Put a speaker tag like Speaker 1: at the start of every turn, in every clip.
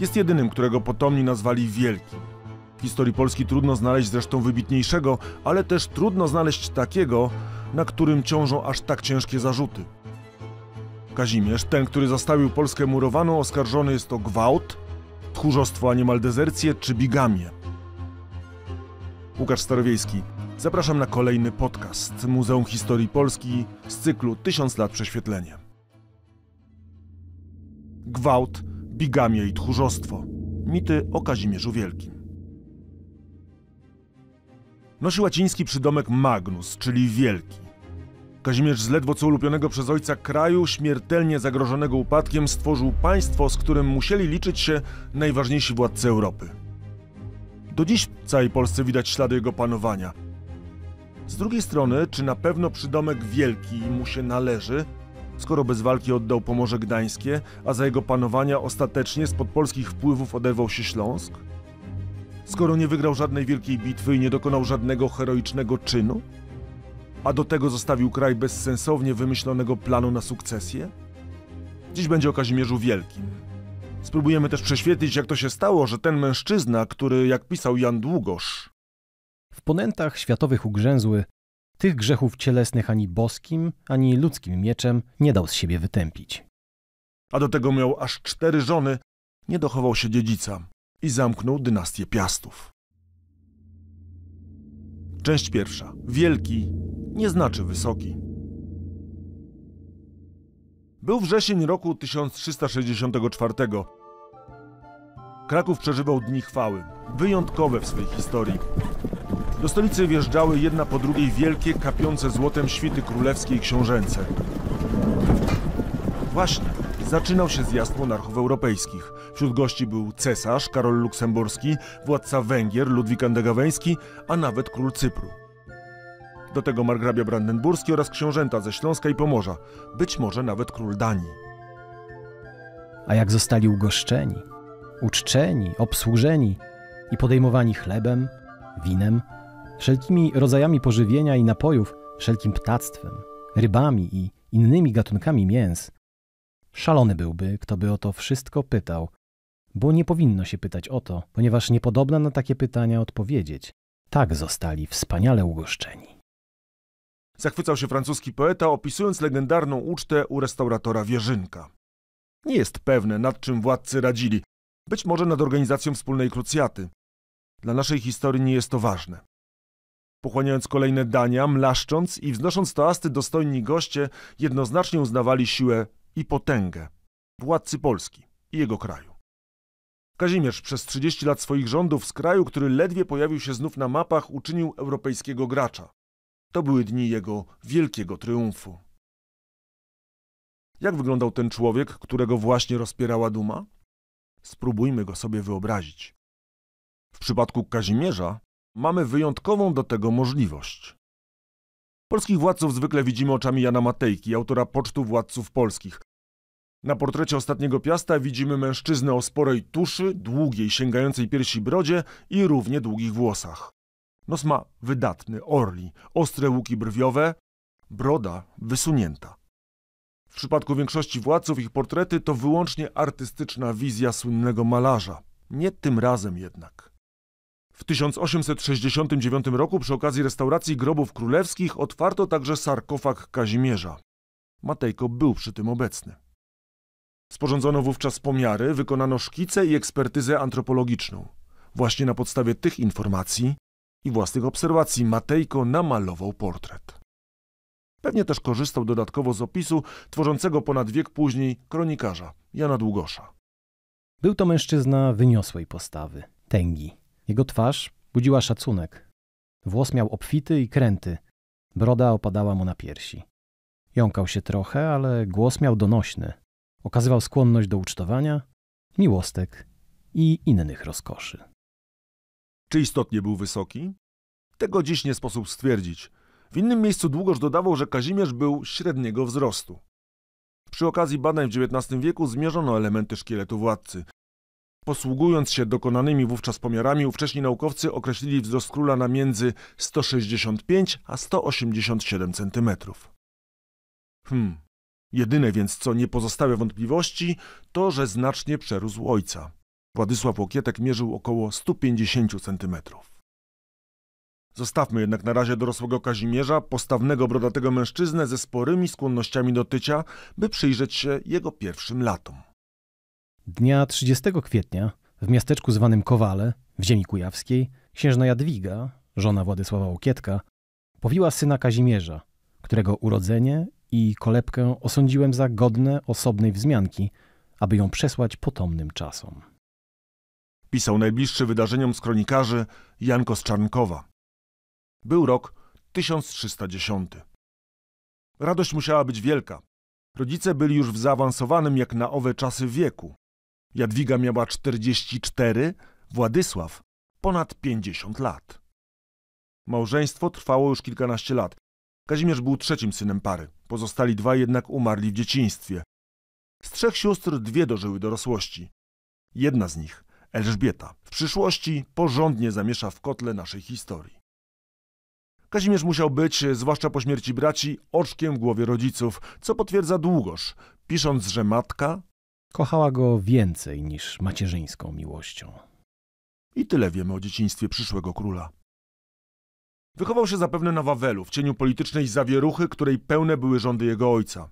Speaker 1: Jest jedynym, którego potomni nazwali Wielkim. W historii Polski trudno znaleźć zresztą wybitniejszego, ale też trudno znaleźć takiego, na którym ciążą aż tak ciężkie zarzuty. Kazimierz, ten, który zastawił Polskę murowaną, oskarżony jest o gwałt, tchórzostwo, a niemal dezercję czy bigamię. Łukasz Starowiejski, zapraszam na kolejny podcast Muzeum Historii Polski z cyklu Tysiąc lat prześwietlenie. Gwałt bigamię i tchórzostwo. Mity o Kazimierzu Wielkim. Nosi łaciński przydomek Magnus, czyli Wielki. Kazimierz z ledwo co ulubionego przez ojca kraju, śmiertelnie zagrożonego upadkiem, stworzył państwo, z którym musieli liczyć się najważniejsi władcy Europy. Do dziś w całej Polsce widać ślady jego panowania. Z drugiej strony, czy na pewno przydomek Wielki mu się należy – Skoro bez walki oddał Pomorze Gdańskie, a za jego panowania ostatecznie spod polskich wpływów oderwał się Śląsk? Skoro nie wygrał żadnej wielkiej bitwy i nie dokonał żadnego heroicznego czynu? A do tego zostawił kraj bezsensownie wymyślonego planu na sukcesję? Dziś będzie o Kazimierzu Wielkim. Spróbujemy też prześwietlić, jak to się stało, że ten mężczyzna, który, jak pisał Jan Długosz,
Speaker 2: w ponętach światowych ugrzęzły, tych grzechów cielesnych ani boskim, ani ludzkim mieczem nie dał z siebie wytępić.
Speaker 1: A do tego miał aż cztery żony, nie dochował się dziedzica i zamknął dynastię Piastów. Część pierwsza. Wielki nie znaczy wysoki. Był wrzesień roku 1364. Kraków przeżywał dni chwały, wyjątkowe w swojej historii. Do stolicy wjeżdżały jedna po drugiej wielkie, kapiące złotem świty królewskie i książęce. Właśnie, zaczynał się zjazd monarchów europejskich. Wśród gości był cesarz Karol Luksemburski, władca Węgier Ludwik Andegaweński, a nawet król Cypru. Do tego margrabia brandenburski oraz książęta ze Śląska i Pomorza, być może nawet król Danii.
Speaker 2: A jak zostali ugoszczeni, uczczeni, obsłużeni i podejmowani chlebem, winem – wszelkimi rodzajami pożywienia i napojów, wszelkim ptactwem, rybami i innymi gatunkami mięs. Szalony byłby, kto by o to wszystko pytał, bo nie powinno się pytać o to, ponieważ niepodobna na takie pytania odpowiedzieć. Tak zostali wspaniale ugoszczeni.
Speaker 1: Zachwycał się francuski poeta, opisując legendarną ucztę u restauratora Wierzynka. Nie jest pewne, nad czym władcy radzili. Być może nad organizacją wspólnej krucjaty. Dla naszej historii nie jest to ważne. Pochłaniając kolejne dania, mlaszcząc i wznosząc toasty, dostojni goście jednoznacznie uznawali siłę i potęgę władcy Polski i jego kraju. Kazimierz przez 30 lat swoich rządów z kraju, który ledwie pojawił się znów na mapach, uczynił europejskiego gracza. To były dni jego wielkiego triumfu. Jak wyglądał ten człowiek, którego właśnie rozpierała duma? Spróbujmy go sobie wyobrazić. W przypadku Kazimierza mamy wyjątkową do tego możliwość. Polskich władców zwykle widzimy oczami Jana Matejki, autora Pocztu Władców Polskich. Na portrecie ostatniego piasta widzimy mężczyznę o sporej tuszy, długiej, sięgającej piersi brodzie i równie długich włosach. Nos ma wydatny, orli, ostre łuki brwiowe, broda wysunięta. W przypadku większości władców ich portrety to wyłącznie artystyczna wizja słynnego malarza. Nie tym razem jednak. W 1869 roku przy okazji restauracji grobów królewskich otwarto także sarkofag Kazimierza. Matejko był przy tym obecny. Sporządzono wówczas pomiary, wykonano szkice i ekspertyzę antropologiczną. Właśnie na podstawie tych informacji i własnych obserwacji Matejko namalował portret. Pewnie też korzystał dodatkowo z opisu tworzącego ponad wiek później kronikarza Jana Długosza.
Speaker 2: Był to mężczyzna wyniosłej postawy, tęgi, jego twarz budziła szacunek. Włos miał obfity i kręty. Broda opadała mu na piersi. Jąkał się trochę, ale głos miał donośny. Okazywał skłonność do ucztowania, miłostek i innych rozkoszy.
Speaker 1: Czy istotnie był wysoki? Tego dziś nie sposób stwierdzić. W innym miejscu długoż dodawał, że Kazimierz był średniego wzrostu. Przy okazji badań w XIX wieku zmierzono elementy szkieletu władcy, Posługując się dokonanymi wówczas pomiarami, ówcześni naukowcy określili wzrost króla na między 165 a 187 cm. Hmm. Jedyne więc, co nie pozostawia wątpliwości, to, że znacznie przerósł ojca. Władysław Łokietek mierzył około 150 cm. Zostawmy jednak na razie dorosłego Kazimierza, postawnego brodatego mężczyznę ze sporymi skłonnościami do tycia, by przyjrzeć się jego pierwszym latom.
Speaker 2: Dnia 30 kwietnia w miasteczku zwanym Kowale w ziemi kujawskiej księżna Jadwiga, żona Władysława Łukietka, powiła syna Kazimierza, którego urodzenie i kolebkę osądziłem za godne osobnej wzmianki, aby ją przesłać potomnym
Speaker 1: czasom. Pisał najbliższy wydarzeniom z kronikarzy Janko z Czarnkowa. Był rok 1310. Radość musiała być wielka. Rodzice byli już w zaawansowanym jak na owe czasy wieku. Jadwiga miała 44, Władysław ponad 50 lat. Małżeństwo trwało już kilkanaście lat. Kazimierz był trzecim synem pary. Pozostali dwa jednak umarli w dzieciństwie. Z trzech sióstr dwie dożyły dorosłości. Jedna z nich, Elżbieta, w przyszłości porządnie zamiesza w kotle naszej historii. Kazimierz musiał być, zwłaszcza po śmierci braci, oczkiem w głowie rodziców, co potwierdza długoż, pisząc, że matka Kochała go więcej niż macierzyńską miłością. I tyle wiemy o dzieciństwie przyszłego króla. Wychował się zapewne na Wawelu, w cieniu politycznej zawieruchy, której pełne były rządy jego ojca.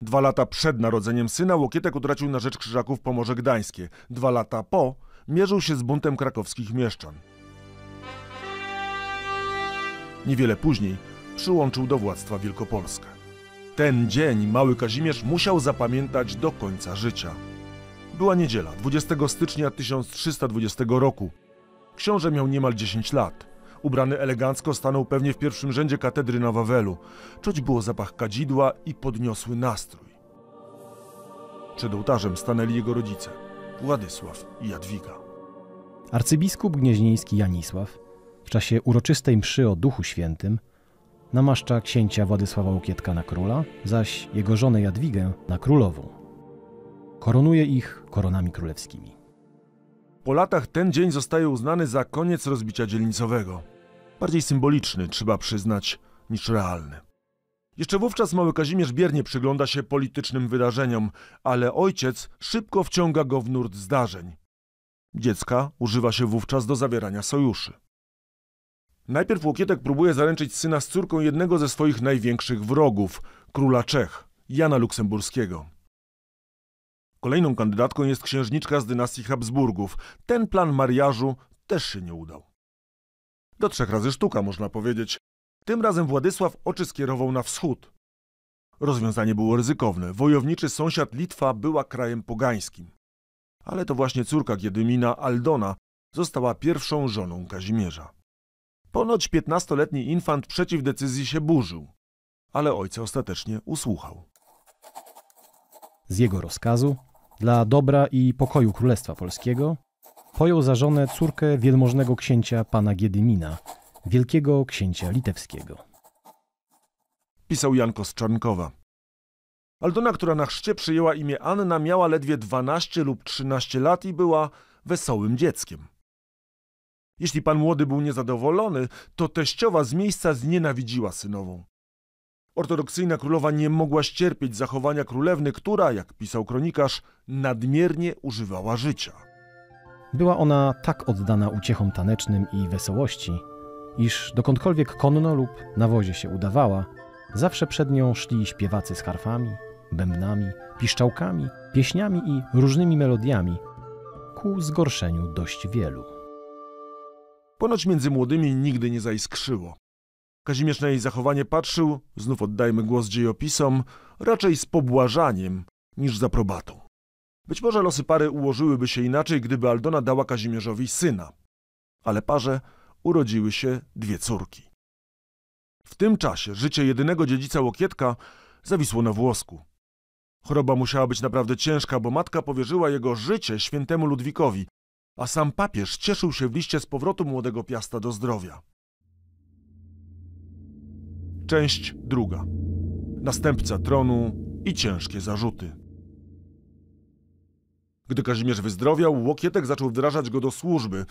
Speaker 1: Dwa lata przed narodzeniem syna Łokietek utracił na rzecz Krzyżaków Pomorze Gdańskie. Dwa lata po mierzył się z buntem krakowskich mieszczan. Niewiele później przyłączył do władztwa Wielkopolskę. Ten dzień mały Kazimierz musiał zapamiętać do końca życia. Była niedziela, 20 stycznia 1320 roku. Książę miał niemal 10 lat. Ubrany elegancko stanął pewnie w pierwszym rzędzie katedry na Wawelu. Czuć było zapach kadzidła i podniosły nastrój. Przed ołtarzem stanęli jego rodzice, Władysław i Jadwiga.
Speaker 2: Arcybiskup gnieźnieński Janisław w czasie uroczystej mszy o Duchu Świętym namaszcza księcia Władysława Łukietka na króla, zaś jego żonę Jadwigę na królową. Koronuje ich
Speaker 1: koronami królewskimi. Po latach ten dzień zostaje uznany za koniec rozbicia dzielnicowego. Bardziej symboliczny, trzeba przyznać, niż realny. Jeszcze wówczas mały Kazimierz biernie przygląda się politycznym wydarzeniom, ale ojciec szybko wciąga go w nurt zdarzeń. Dziecka używa się wówczas do zawierania sojuszy. Najpierw Łokietek próbuje zaręczyć syna z córką jednego ze swoich największych wrogów, króla Czech, Jana Luksemburskiego. Kolejną kandydatką jest księżniczka z dynastii Habsburgów. Ten plan mariażu też się nie udał. Do trzech razy sztuka, można powiedzieć. Tym razem Władysław oczy skierował na wschód. Rozwiązanie było ryzykowne. Wojowniczy sąsiad Litwa była krajem pogańskim. Ale to właśnie córka Giedymina, Aldona, została pierwszą żoną Kazimierza. Ponoć piętnastoletni infant przeciw decyzji się burzył, ale ojca ostatecznie usłuchał.
Speaker 2: Z jego rozkazu, dla dobra i pokoju Królestwa Polskiego, pojął za żonę córkę wielmożnego księcia pana Giedymina, wielkiego księcia litewskiego. Pisał Janko z
Speaker 1: Czarnkowa. Aldona, która na chrzcie przyjęła imię Anna, miała ledwie 12 lub 13 lat i była wesołym dzieckiem. Jeśli pan młody był niezadowolony, to teściowa z miejsca znienawidziła synową. Ortodoksyjna królowa nie mogła ścierpieć zachowania królewny, która, jak pisał kronikarz, nadmiernie używała życia.
Speaker 2: Była ona tak oddana uciechom tanecznym i wesołości, iż dokądkolwiek konno lub na wozie się udawała, zawsze przed nią szli śpiewacy z harfami, bębnami, piszczałkami, pieśniami i różnymi melodiami, ku zgorszeniu
Speaker 1: dość wielu. Ponoć między młodymi nigdy nie zaiskrzyło. Kazimierz na jej zachowanie patrzył, znów oddajmy głos dziejopisom, raczej z pobłażaniem niż z aprobatą. Być może losy pary ułożyłyby się inaczej, gdyby Aldona dała Kazimierzowi syna. Ale parze urodziły się dwie córki. W tym czasie życie jedynego dziedzica Łokietka zawisło na włosku. Choroba musiała być naprawdę ciężka, bo matka powierzyła jego życie świętemu Ludwikowi, a sam papież cieszył się w liście z powrotu młodego Piasta do zdrowia. Część druga. Następca tronu i ciężkie zarzuty. Gdy Kazimierz wyzdrowiał, Łokietek zaczął wdrażać go do służby,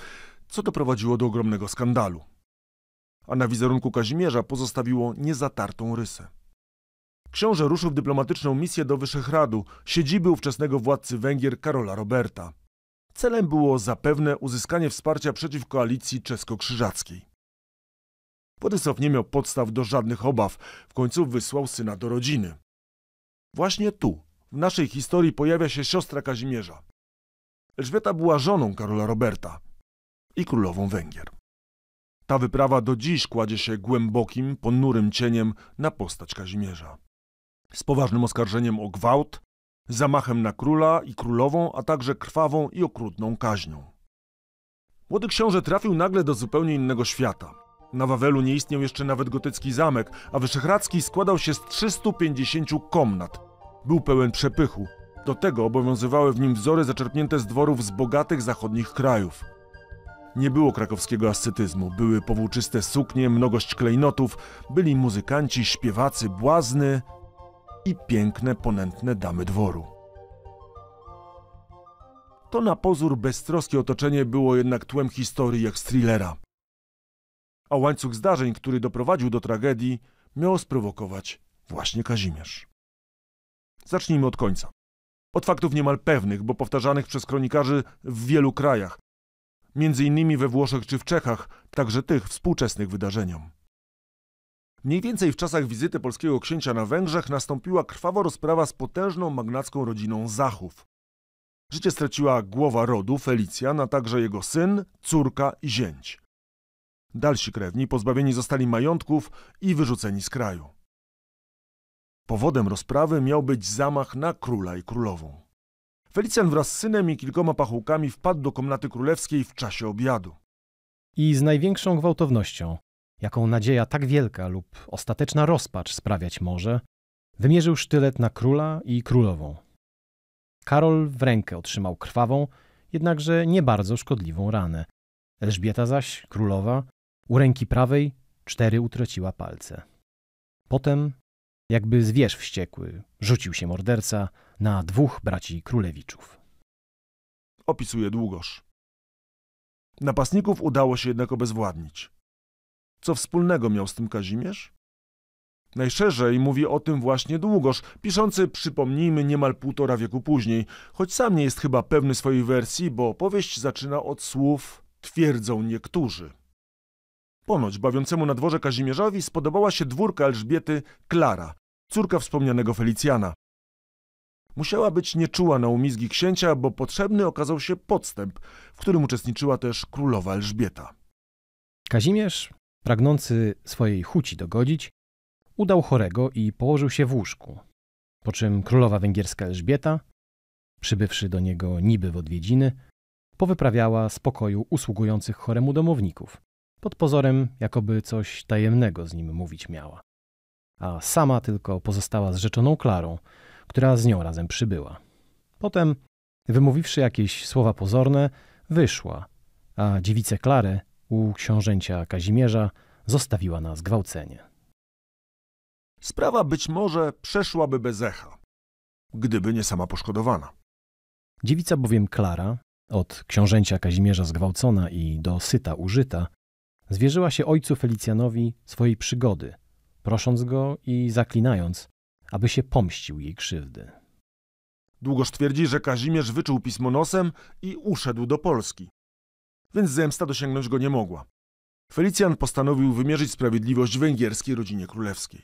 Speaker 1: co doprowadziło do ogromnego skandalu. A na wizerunku Kazimierza pozostawiło niezatartą rysę. Książę ruszył w dyplomatyczną misję do Wyszehradu, siedziby ówczesnego władcy Węgier Karola Roberta. Celem było zapewne uzyskanie wsparcia przeciw koalicji czesko-krzyżackiej. Władysław nie miał podstaw do żadnych obaw, w końcu wysłał syna do rodziny. Właśnie tu, w naszej historii, pojawia się siostra Kazimierza. Elżbieta była żoną Karola Roberta i królową Węgier. Ta wyprawa do dziś kładzie się głębokim, ponurym cieniem na postać Kazimierza. Z poważnym oskarżeniem o gwałt, zamachem na króla i królową, a także krwawą i okrutną kaźnią. Młody książę trafił nagle do zupełnie innego świata. Na Wawelu nie istniał jeszcze nawet gotycki zamek, a Wyszehradzki składał się z 350 komnat. Był pełen przepychu. Do tego obowiązywały w nim wzory zaczerpnięte z dworów z bogatych zachodnich krajów. Nie było krakowskiego ascetyzmu, były powłóczyste suknie, mnogość klejnotów, byli muzykanci, śpiewacy, błazny, i piękne, ponętne damy dworu. To na pozór beztroskie otoczenie było jednak tłem historii jak z thrillera. A łańcuch zdarzeń, który doprowadził do tragedii, miał sprowokować właśnie Kazimierz. Zacznijmy od końca. Od faktów niemal pewnych, bo powtarzanych przez kronikarzy w wielu krajach, między innymi we Włoszech czy w Czechach, także tych współczesnych wydarzeniom. Mniej więcej w czasach wizyty polskiego księcia na Węgrzech nastąpiła krwawa rozprawa z potężną magnacką rodziną Zachów. Życie straciła głowa rodu Felicjan, a także jego syn, córka i zięć. Dalsi krewni pozbawieni zostali majątków i wyrzuceni z kraju. Powodem rozprawy miał być zamach na króla i królową. Felicjan wraz z synem i kilkoma pachołkami wpadł do komnaty królewskiej w czasie obiadu. I z największą
Speaker 2: gwałtownością jaką nadzieja tak wielka lub ostateczna rozpacz sprawiać może, wymierzył sztylet na króla i królową. Karol w rękę otrzymał krwawą, jednakże nie bardzo szkodliwą ranę. Elżbieta zaś, królowa, u ręki prawej cztery utraciła palce. Potem, jakby
Speaker 1: zwierz wściekły, rzucił się morderca na dwóch braci królewiczów. Opisuje długoż. Napastników udało się jednak obezwładnić. Co wspólnego miał z tym Kazimierz? Najszerzej mówi o tym właśnie Długosz, piszący, przypomnijmy, niemal półtora wieku później, choć sam nie jest chyba pewny swojej wersji, bo powieść zaczyna od słów twierdzą niektórzy. Ponoć bawiącemu na dworze Kazimierzowi spodobała się dwórka Elżbiety Klara, córka wspomnianego Felicjana. Musiała być nieczuła na umizgi księcia, bo potrzebny okazał się podstęp, w którym uczestniczyła też królowa Elżbieta.
Speaker 2: Kazimierz Pragnący swojej huci dogodzić, udał chorego i położył się w łóżku, po czym królowa węgierska Elżbieta, przybywszy do niego niby w odwiedziny, powyprawiała z pokoju usługujących choremu domowników, pod pozorem jakoby coś tajemnego z nim mówić miała. A sama tylko pozostała z rzeczoną Klarą, która z nią razem przybyła. Potem, wymówiwszy jakieś słowa pozorne, wyszła, a dziewicę Klarę u książęcia Kazimierza zostawiła na zgwałcenie.
Speaker 1: Sprawa być może przeszłaby bez echa, gdyby nie sama poszkodowana.
Speaker 2: Dziewica bowiem Klara, od książęcia Kazimierza zgwałcona i do syta użyta, zwierzyła się ojcu Felicjanowi swojej przygody, prosząc go i zaklinając,
Speaker 1: aby się pomścił jej krzywdy. Długoż twierdzi, że Kazimierz wyczuł pismo nosem i uszedł do Polski więc zemsta dosięgnąć go nie mogła. Felicjan postanowił wymierzyć sprawiedliwość węgierskiej rodzinie królewskiej.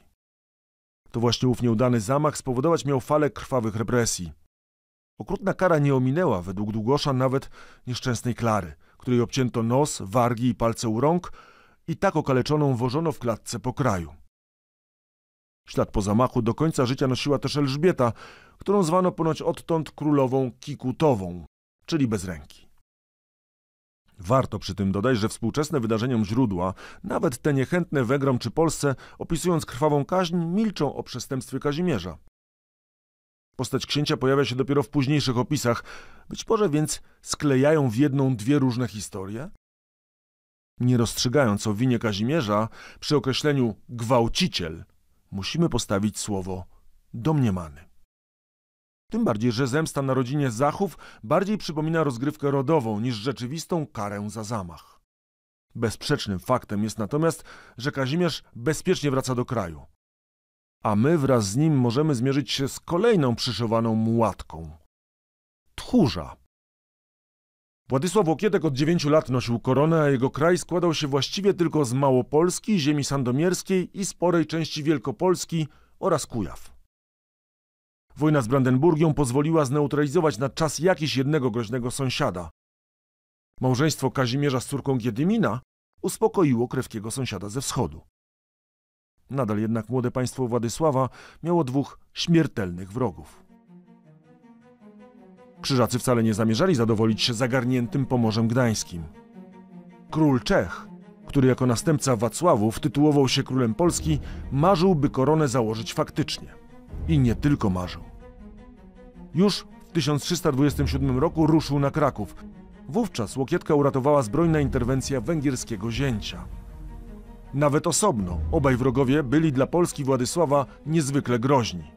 Speaker 1: To właśnie ów nieudany zamach spowodować miał falę krwawych represji. Okrutna kara nie ominęła według Długosza nawet nieszczęsnej Klary, której obcięto nos, wargi i palce u rąk i tak okaleczoną wożono w klatce po kraju. Ślad po zamachu do końca życia nosiła też Elżbieta, którą zwano ponoć odtąd królową Kikutową, czyli bez ręki. Warto przy tym dodać, że współczesne wydarzeniom źródła, nawet te niechętne Wegrom czy Polsce, opisując krwawą kaźń, milczą o przestępstwie Kazimierza. Postać księcia pojawia się dopiero w późniejszych opisach, być może więc sklejają w jedną dwie różne historie? Nie rozstrzygając o winie Kazimierza, przy określeniu gwałciciel musimy postawić słowo domniemany. Tym bardziej, że zemsta na rodzinie Zachów bardziej przypomina rozgrywkę rodową niż rzeczywistą karę za zamach. Bezsprzecznym faktem jest natomiast, że Kazimierz bezpiecznie wraca do kraju. A my wraz z nim możemy zmierzyć się z kolejną przyszywaną mułatką. Tchórza. Władysław Łokietek od dziewięciu lat nosił koronę, a jego kraj składał się właściwie tylko z Małopolski, ziemi sandomierskiej i sporej części Wielkopolski oraz Kujaw. Wojna z Brandenburgią pozwoliła zneutralizować na czas jakiś jednego groźnego sąsiada. Małżeństwo Kazimierza z córką Giedymina uspokoiło krewkiego sąsiada ze wschodu. Nadal jednak młode państwo Władysława miało dwóch śmiertelnych wrogów. Krzyżacy wcale nie zamierzali zadowolić się zagarniętym Pomorzem Gdańskim. Król Czech, który jako następca Wacławów tytułował się królem Polski, marzył, by koronę założyć faktycznie – i nie tylko marzył. Już w 1327 roku ruszył na Kraków. Wówczas Łokietka uratowała zbrojna interwencja węgierskiego zięcia. Nawet osobno obaj wrogowie byli dla Polski Władysława niezwykle groźni.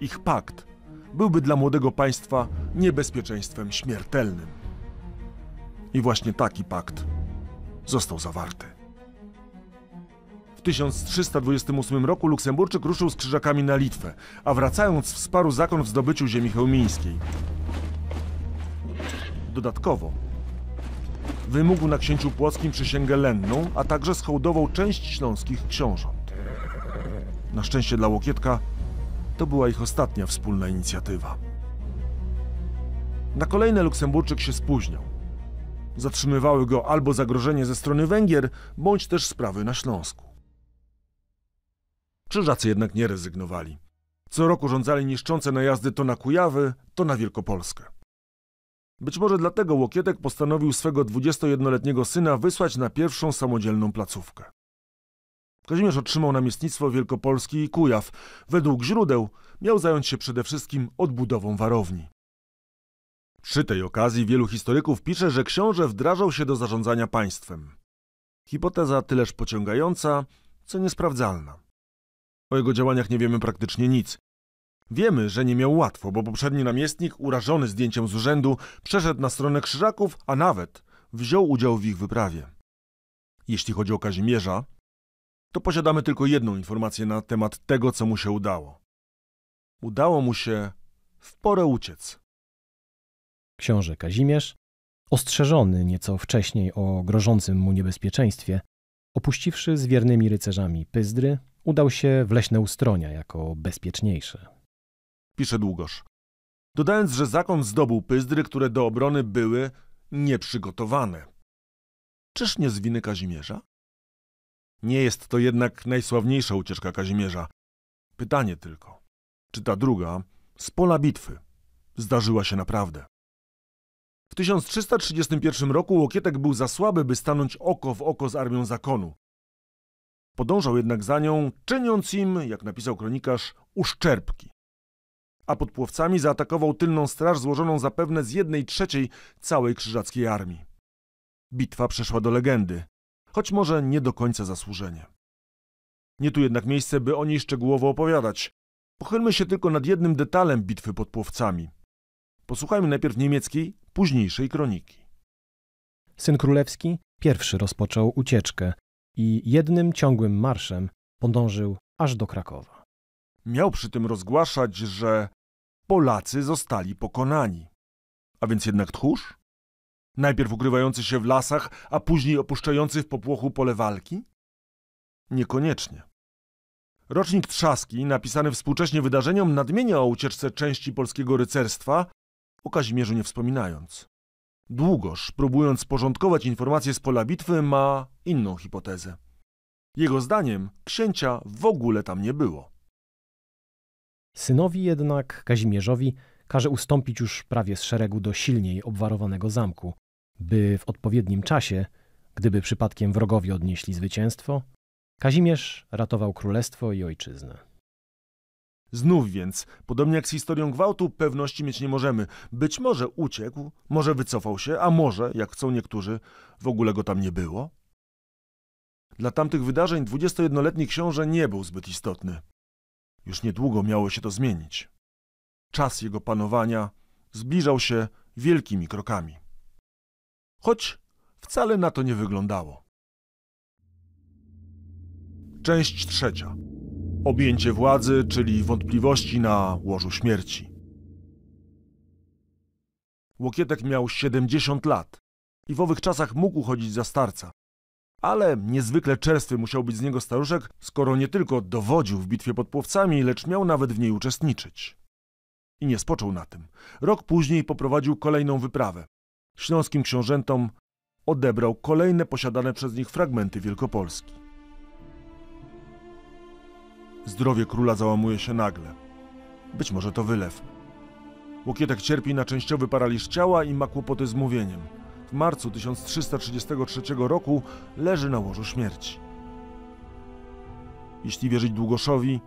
Speaker 1: Ich pakt byłby dla młodego państwa niebezpieczeństwem śmiertelnym. I właśnie taki pakt został zawarty. 1328 roku Luksemburczyk ruszył z krzyżakami na Litwę, a wracając wsparł zakon w zdobyciu ziemi chełmińskiej. Dodatkowo wymógł na księciu płockim przysięgę lenną, a także schołdował część śląskich książąt. Na szczęście dla Łokietka to była ich ostatnia wspólna inicjatywa. Na kolejne Luksemburczyk się spóźniał. Zatrzymywały go albo zagrożenie ze strony Węgier, bądź też sprawy na Śląsku. Krzyżacy jednak nie rezygnowali. Co roku rządzali niszczące najazdy to na Kujawy, to na Wielkopolskę. Być może dlatego Łokietek postanowił swego 21-letniego syna wysłać na pierwszą samodzielną placówkę. Kazimierz otrzymał namiestnictwo Wielkopolski i Kujaw. Według źródeł miał zająć się przede wszystkim odbudową warowni. Przy tej okazji wielu historyków pisze, że książę wdrażał się do zarządzania państwem. Hipoteza tyleż pociągająca, co niesprawdzalna. O jego działaniach nie wiemy praktycznie nic. Wiemy, że nie miał łatwo, bo poprzedni namiestnik, urażony zdjęciem z urzędu, przeszedł na stronę krzyżaków, a nawet wziął udział w ich wyprawie. Jeśli chodzi o Kazimierza, to posiadamy tylko jedną informację na temat tego, co mu się udało. Udało mu się w porę uciec.
Speaker 2: Książę Kazimierz, ostrzeżony nieco wcześniej o grożącym mu niebezpieczeństwie, opuściwszy z wiernymi rycerzami Pyzdry, udał się w leśne ustronia
Speaker 1: jako bezpieczniejsze. Pisze Długosz. Dodając, że zakon zdobył pyzdry, które do obrony były nieprzygotowane. Czyż nie z winy Kazimierza? Nie jest to jednak najsławniejsza ucieczka Kazimierza. Pytanie tylko, czy ta druga, z pola bitwy, zdarzyła się naprawdę? W 1331 roku Łokietek był za słaby, by stanąć oko w oko z armią zakonu. Podążał jednak za nią, czyniąc im, jak napisał kronikarz, uszczerbki. A pod Płowcami zaatakował tylną straż złożoną zapewne z jednej trzeciej całej krzyżackiej armii. Bitwa przeszła do legendy, choć może nie do końca zasłużenie. Nie tu jednak miejsce, by o niej szczegółowo opowiadać. Pochylmy się tylko nad jednym detalem bitwy pod Płowcami. Posłuchajmy najpierw niemieckiej, późniejszej kroniki. Syn królewski pierwszy rozpoczął
Speaker 2: ucieczkę, i jednym ciągłym marszem podążył aż do Krakowa.
Speaker 1: Miał przy tym rozgłaszać, że Polacy zostali pokonani. A więc jednak tchórz? Najpierw ukrywający się w lasach, a później opuszczający w popłochu pole walki? Niekoniecznie. Rocznik Trzaski, napisany współcześnie wydarzeniom, nadmienia o ucieczce części polskiego rycerstwa, o Kazimierzu nie wspominając. Długoż, próbując porządkować informacje z pola bitwy, ma inną hipotezę. Jego zdaniem księcia w ogóle tam nie było.
Speaker 2: Synowi jednak, Kazimierzowi, każe ustąpić już prawie z szeregu do silniej obwarowanego zamku, by w odpowiednim czasie, gdyby przypadkiem wrogowie odnieśli zwycięstwo, Kazimierz ratował królestwo i ojczyznę.
Speaker 1: Znów więc, podobnie jak z historią gwałtu, pewności mieć nie możemy. Być może uciekł, może wycofał się, a może, jak chcą niektórzy, w ogóle go tam nie było. Dla tamtych wydarzeń 21-letni książę nie był zbyt istotny. Już niedługo miało się to zmienić. Czas jego panowania zbliżał się wielkimi krokami. Choć wcale na to nie wyglądało. Część trzecia objęcie władzy, czyli wątpliwości na łożu śmierci. Łokietek miał 70 lat i w owych czasach mógł chodzić za starca. Ale niezwykle czerstwy musiał być z niego staruszek, skoro nie tylko dowodził w bitwie pod Płowcami, lecz miał nawet w niej uczestniczyć. I nie spoczął na tym. Rok później poprowadził kolejną wyprawę. Śląskim książętom odebrał kolejne posiadane przez nich fragmenty Wielkopolski. Zdrowie króla załamuje się nagle. Być może to wylew. Łokietek cierpi na częściowy paraliż ciała i ma kłopoty z mówieniem. W marcu 1333 roku leży na łożu śmierci. Jeśli wierzyć Długoszowi,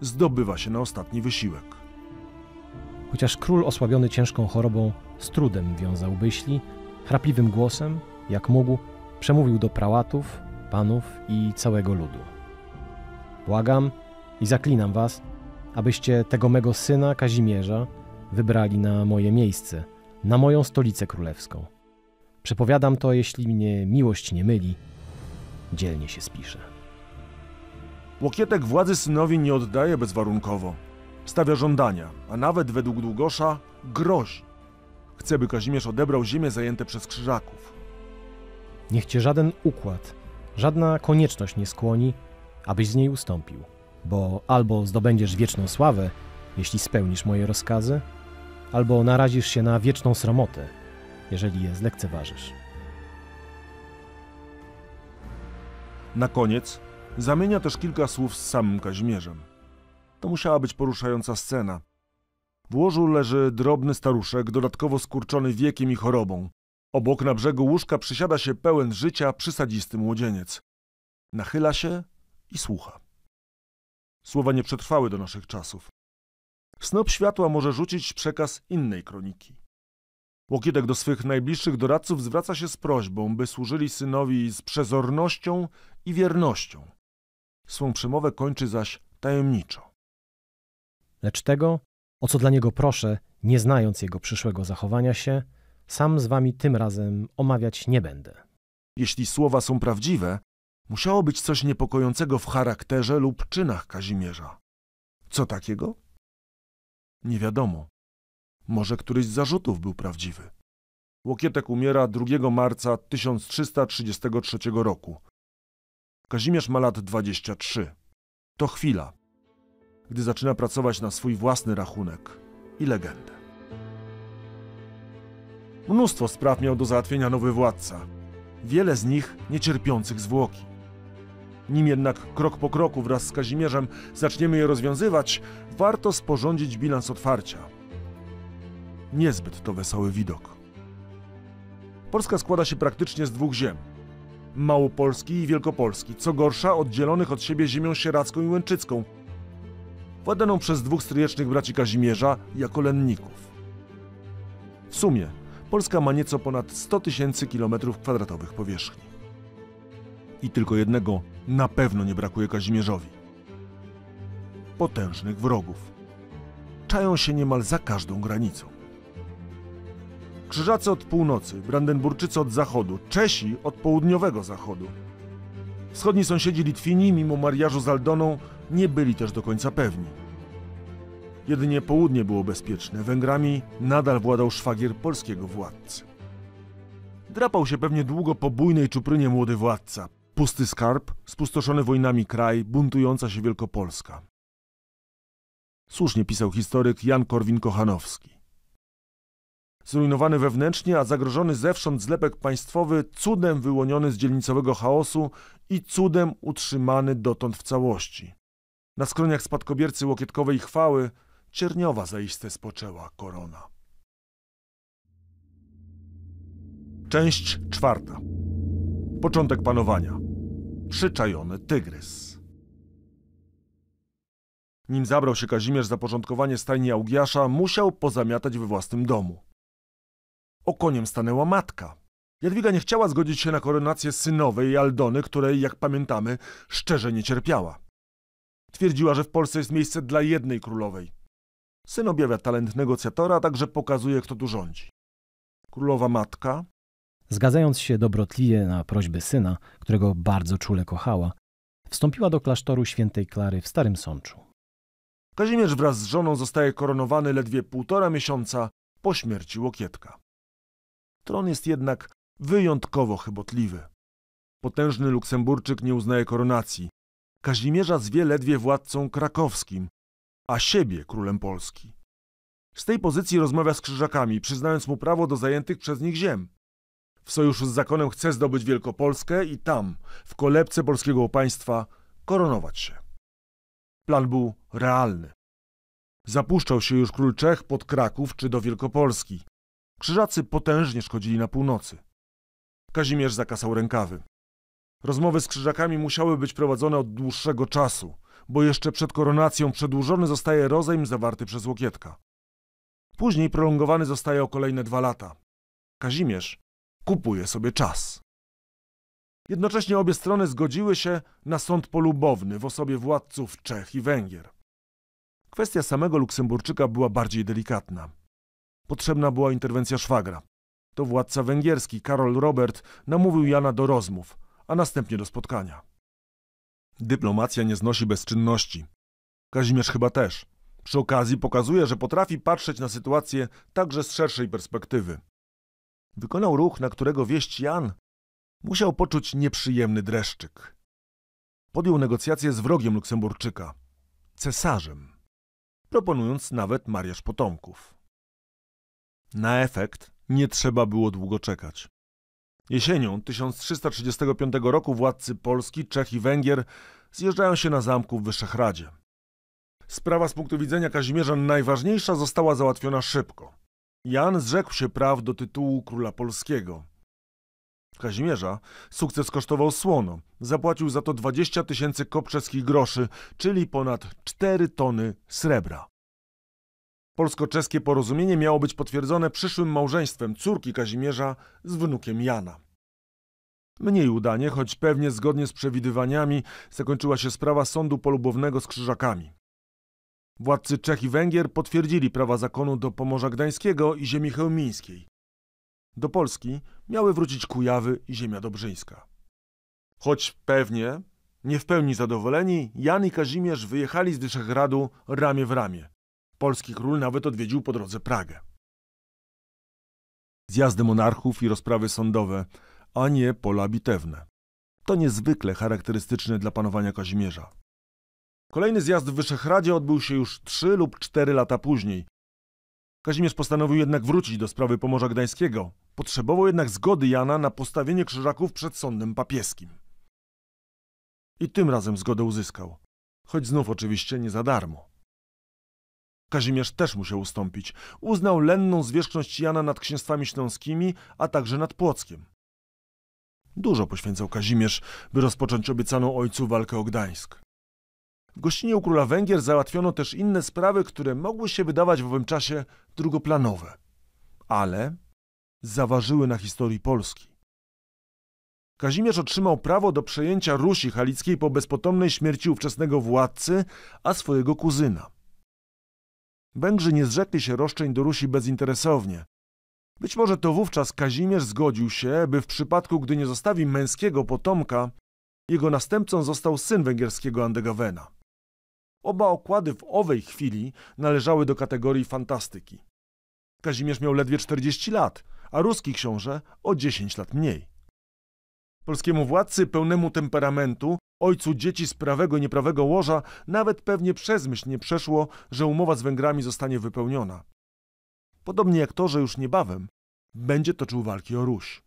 Speaker 1: zdobywa się na ostatni wysiłek.
Speaker 2: Chociaż król osłabiony ciężką chorobą z trudem wiązał byśli, chrapliwym głosem, jak mógł, przemówił do prałatów, panów i całego ludu. Błagam, i zaklinam was, abyście tego mego syna Kazimierza wybrali na moje miejsce, na moją stolicę królewską. Przepowiadam to, jeśli mnie miłość nie myli,
Speaker 1: dzielnie się spisze. Łokietek władzy synowi nie oddaje bezwarunkowo. Stawia żądania, a nawet według Długosza grozi. Chce, by Kazimierz odebrał ziemię zajęte przez krzyżaków.
Speaker 2: Niech cię żaden układ, żadna konieczność nie skłoni, abyś z niej ustąpił bo albo zdobędziesz wieczną sławę, jeśli spełnisz moje rozkazy, albo narazisz się na wieczną
Speaker 1: sromotę, jeżeli je zlekceważysz. Na koniec zamienia też kilka słów z samym Kazimierzem. To musiała być poruszająca scena. W łożu leży drobny staruszek, dodatkowo skurczony wiekiem i chorobą. Obok na brzegu łóżka przysiada się pełen życia przysadzisty młodzieniec. Nachyla się i słucha. Słowa nie przetrwały do naszych czasów. Snop światła może rzucić przekaz innej kroniki. Łokietek do swych najbliższych doradców zwraca się z prośbą, by służyli synowi z przezornością i wiernością. Swą przemowę kończy zaś tajemniczo.
Speaker 2: Lecz tego, o co dla niego proszę, nie znając jego przyszłego zachowania się, sam z wami tym razem omawiać nie
Speaker 1: będę. Jeśli słowa są prawdziwe, Musiało być coś niepokojącego w charakterze lub czynach Kazimierza. Co takiego? Nie wiadomo. Może któryś z zarzutów był prawdziwy. Łokietek umiera 2 marca 1333 roku. Kazimierz ma lat 23. To chwila, gdy zaczyna pracować na swój własny rachunek i legendę. Mnóstwo spraw miał do załatwienia nowy władca. Wiele z nich niecierpiących zwłoki. Nim jednak krok po kroku wraz z Kazimierzem zaczniemy je rozwiązywać, warto sporządzić bilans otwarcia. Niezbyt to wesoły widok. Polska składa się praktycznie z dwóch ziem. Małopolski i Wielkopolski, co gorsza oddzielonych od siebie ziemią Sieracką i łęczycką, władaną przez dwóch stryjecznych braci Kazimierza jako lenników. W sumie Polska ma nieco ponad 100 tysięcy kilometrów kwadratowych powierzchni i tylko jednego na pewno nie brakuje Kazimierzowi. Potężnych wrogów. Czają się niemal za każdą granicą. Krzyżacy od północy, Brandenburczycy od zachodu, Czesi od południowego zachodu. Wschodni sąsiedzi Litwini, mimo mariażu z Aldoną, nie byli też do końca pewni. Jedynie południe było bezpieczne, Węgrami nadal władał szwagier polskiego władcy. Drapał się pewnie długo po bujnej czuprynie młody władca, Pusty skarb, spustoszony wojnami kraj, buntująca się Wielkopolska. Słusznie pisał historyk Jan Korwin-Kochanowski. Zrujnowany wewnętrznie, a zagrożony zewsząd zlepek państwowy, cudem wyłoniony z dzielnicowego chaosu i cudem utrzymany dotąd w całości. Na skroniach spadkobiercy łokietkowej chwały cierniowa zaiste spoczęła korona. Część czwarta. Początek panowania przyczajony tygrys. Nim zabrał się Kazimierz za porządkowanie stajni Augiasza, musiał pozamiatać we własnym domu. Okoniem stanęła matka. Jadwiga nie chciała zgodzić się na koronację synowej Aldony, której, jak pamiętamy, szczerze nie cierpiała. Twierdziła, że w Polsce jest miejsce dla jednej królowej. Syn objawia talent negocjatora, także pokazuje, kto tu rządzi. Królowa matka
Speaker 2: Zgadzając się dobrotliwie na prośby syna, którego bardzo czule kochała, wstąpiła do klasztoru świętej Klary w Starym Sączu.
Speaker 1: Kazimierz wraz z żoną zostaje koronowany ledwie półtora miesiąca po śmierci Łokietka. Tron jest jednak wyjątkowo chybotliwy. Potężny Luksemburczyk nie uznaje koronacji. Kazimierza zwie ledwie władcą krakowskim, a siebie królem Polski. Z tej pozycji rozmawia z krzyżakami, przyznając mu prawo do zajętych przez nich ziem. W sojuszu z zakonem chce zdobyć Wielkopolskę i tam, w kolebce polskiego państwa, koronować się. Plan był realny. Zapuszczał się już król Czech pod Kraków czy do Wielkopolski. Krzyżacy potężnie szkodzili na północy. Kazimierz zakasał rękawy. Rozmowy z krzyżakami musiały być prowadzone od dłuższego czasu, bo jeszcze przed koronacją przedłużony zostaje rozejm zawarty przez Łokietka. Później prolongowany zostaje o kolejne dwa lata. Kazimierz kupuje sobie czas. Jednocześnie obie strony zgodziły się na sąd polubowny w osobie władców Czech i Węgier. Kwestia samego Luksemburczyka była bardziej delikatna. Potrzebna była interwencja szwagra. To władca węgierski Karol Robert namówił Jana do rozmów, a następnie do spotkania. Dyplomacja nie znosi bezczynności. Kazimierz chyba też. Przy okazji pokazuje, że potrafi patrzeć na sytuację także z szerszej perspektywy. Wykonał ruch, na którego wieść Jan musiał poczuć nieprzyjemny dreszczyk. Podjął negocjacje z wrogiem Luksemburczyka, cesarzem, proponując nawet mariaż potomków. Na efekt nie trzeba było długo czekać. Jesienią 1335 roku władcy Polski, Czech i Węgier zjeżdżają się na zamku w Wyszehradzie. Sprawa z punktu widzenia Kazimierza najważniejsza została załatwiona szybko. Jan zrzekł się praw do tytułu króla polskiego. Kazimierza sukces kosztował słono. Zapłacił za to 20 tysięcy kopczeskich groszy, czyli ponad 4 tony srebra. Polsko-czeskie porozumienie miało być potwierdzone przyszłym małżeństwem córki Kazimierza z wnukiem Jana. Mniej udanie, choć pewnie zgodnie z przewidywaniami, zakończyła się sprawa sądu polubownego z Krzyżakami. Władcy Czech i Węgier potwierdzili prawa zakonu do Pomorza Gdańskiego i ziemi chełmińskiej. Do Polski miały wrócić Kujawy i ziemia dobrzyńska. Choć pewnie, nie w pełni zadowoleni, Jan i Kazimierz wyjechali z Dyszehradu ramię w ramię. Polski król nawet odwiedził po drodze Pragę. Zjazdy monarchów i rozprawy sądowe, a nie pola bitewne. To niezwykle charakterystyczne dla panowania Kazimierza. Kolejny zjazd w Wyszehradzie odbył się już 3 lub 4 lata później. Kazimierz postanowił jednak wrócić do sprawy Pomorza Gdańskiego. Potrzebował jednak zgody Jana na postawienie krzyżaków przed sądem papieskim. I tym razem zgodę uzyskał. Choć znów oczywiście nie za darmo. Kazimierz też musiał ustąpić. Uznał lenną zwierzchność Jana nad księstwami śląskimi, a także nad Płockiem. Dużo poświęcał Kazimierz, by rozpocząć obiecaną ojcu walkę o Gdańsk. W gościnie u króla Węgier załatwiono też inne sprawy, które mogły się wydawać w owym czasie drugoplanowe, ale zaważyły na historii Polski. Kazimierz otrzymał prawo do przejęcia Rusi Halickiej po bezpotomnej śmierci ówczesnego władcy, a swojego kuzyna. Węgrzy nie zrzekli się roszczeń do Rusi bezinteresownie. Być może to wówczas Kazimierz zgodził się, by w przypadku, gdy nie zostawi męskiego potomka, jego następcą został syn węgierskiego Andegawena. Oba okłady w owej chwili należały do kategorii fantastyki. Kazimierz miał ledwie 40 lat, a ruski książę o 10 lat mniej. Polskiemu władcy pełnemu temperamentu, ojcu dzieci z prawego i nieprawego łoża, nawet pewnie przez myśl nie przeszło, że umowa z Węgrami zostanie wypełniona. Podobnie jak to, że już niebawem będzie toczył walki o Ruś.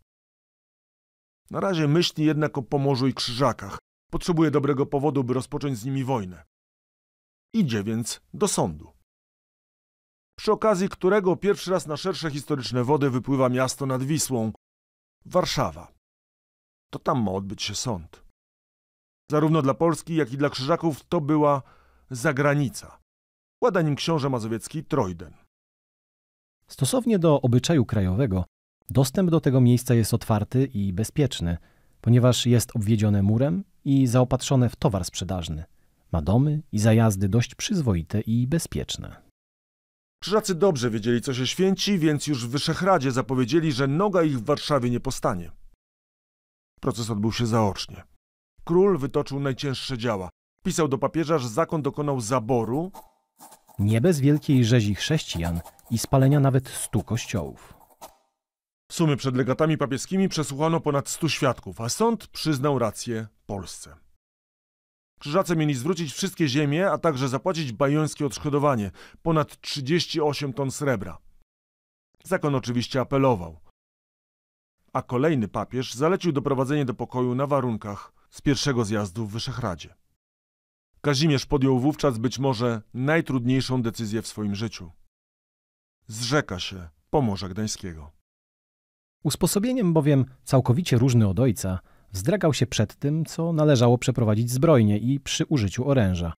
Speaker 1: Na razie myśli jednak o Pomorzu i Krzyżakach. Potrzebuje dobrego powodu, by rozpocząć z nimi wojnę. Idzie więc do sądu. Przy okazji którego pierwszy raz na szersze historyczne wody wypływa miasto nad Wisłą Warszawa. To tam ma odbyć się sąd. Zarówno dla Polski, jak i dla Krzyżaków to była zagranica. Kłada nim książę mazowiecki Trojden.
Speaker 2: Stosownie do obyczaju krajowego, dostęp do tego miejsca jest otwarty i bezpieczny, ponieważ jest obwiedzione murem i zaopatrzone w towar sprzedażny – ma domy i zajazdy dość przyzwoite i bezpieczne.
Speaker 1: Krzyżacy dobrze wiedzieli, co się święci, więc już w Wyszehradzie zapowiedzieli, że noga ich w Warszawie nie postanie. Proces odbył się zaocznie. Król wytoczył najcięższe działa. Pisał do papieża, że zakon dokonał zaboru.
Speaker 2: Nie bez wielkiej rzezi chrześcijan i spalenia nawet stu kościołów.
Speaker 1: W sumie przed legatami papieskimi przesłuchano ponad stu świadków, a sąd przyznał rację Polsce. Krzyżacy mieli zwrócić wszystkie ziemie, a także zapłacić bajońskie odszkodowanie ponad 38 ton srebra. Zakon oczywiście apelował. A kolejny papież zalecił doprowadzenie do pokoju na warunkach z pierwszego zjazdu w Wyszehradzie. Kazimierz podjął wówczas być może najtrudniejszą decyzję w swoim życiu. Zrzeka się Pomorza Gdańskiego.
Speaker 2: Usposobieniem bowiem całkowicie różny od ojca – Wzdragał się przed tym, co należało przeprowadzić zbrojnie i przy użyciu oręża.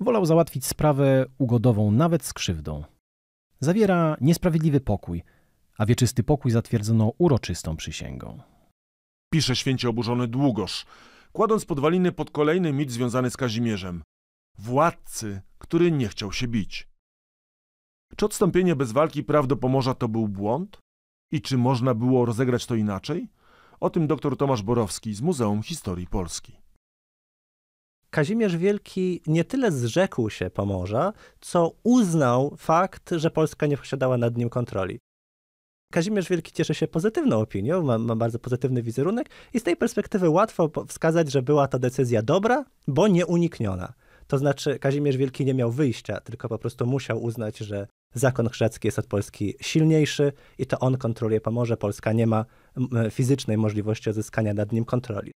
Speaker 2: Wolał załatwić sprawę ugodową nawet z krzywdą. Zawiera niesprawiedliwy pokój, a wieczysty pokój zatwierdzono uroczystą przysięgą.
Speaker 1: Pisze święcie oburzony Długosz, kładąc podwaliny pod kolejny mit związany z Kazimierzem. Władcy, który nie chciał się bić. Czy odstąpienie bez walki praw do Pomorza to był błąd? I czy można było rozegrać to inaczej? O tym dr Tomasz Borowski z Muzeum Historii Polski. Kazimierz Wielki nie tyle zrzekł się Pomorza,
Speaker 3: co uznał fakt, że Polska nie posiadała nad nim kontroli. Kazimierz Wielki cieszy się pozytywną opinią, ma, ma, bardzo pozytywny wizerunek i z tej perspektywy łatwo wskazać, że była to decyzja dobra, bo nieunikniona. To znaczy Kazimierz Wielki nie miał wyjścia, tylko po prostu musiał uznać, że zakon chrzecki jest od Polski silniejszy i to on kontroluje Pomorze. Polska nie ma fizycznej możliwości odzyskania nad nim kontroli.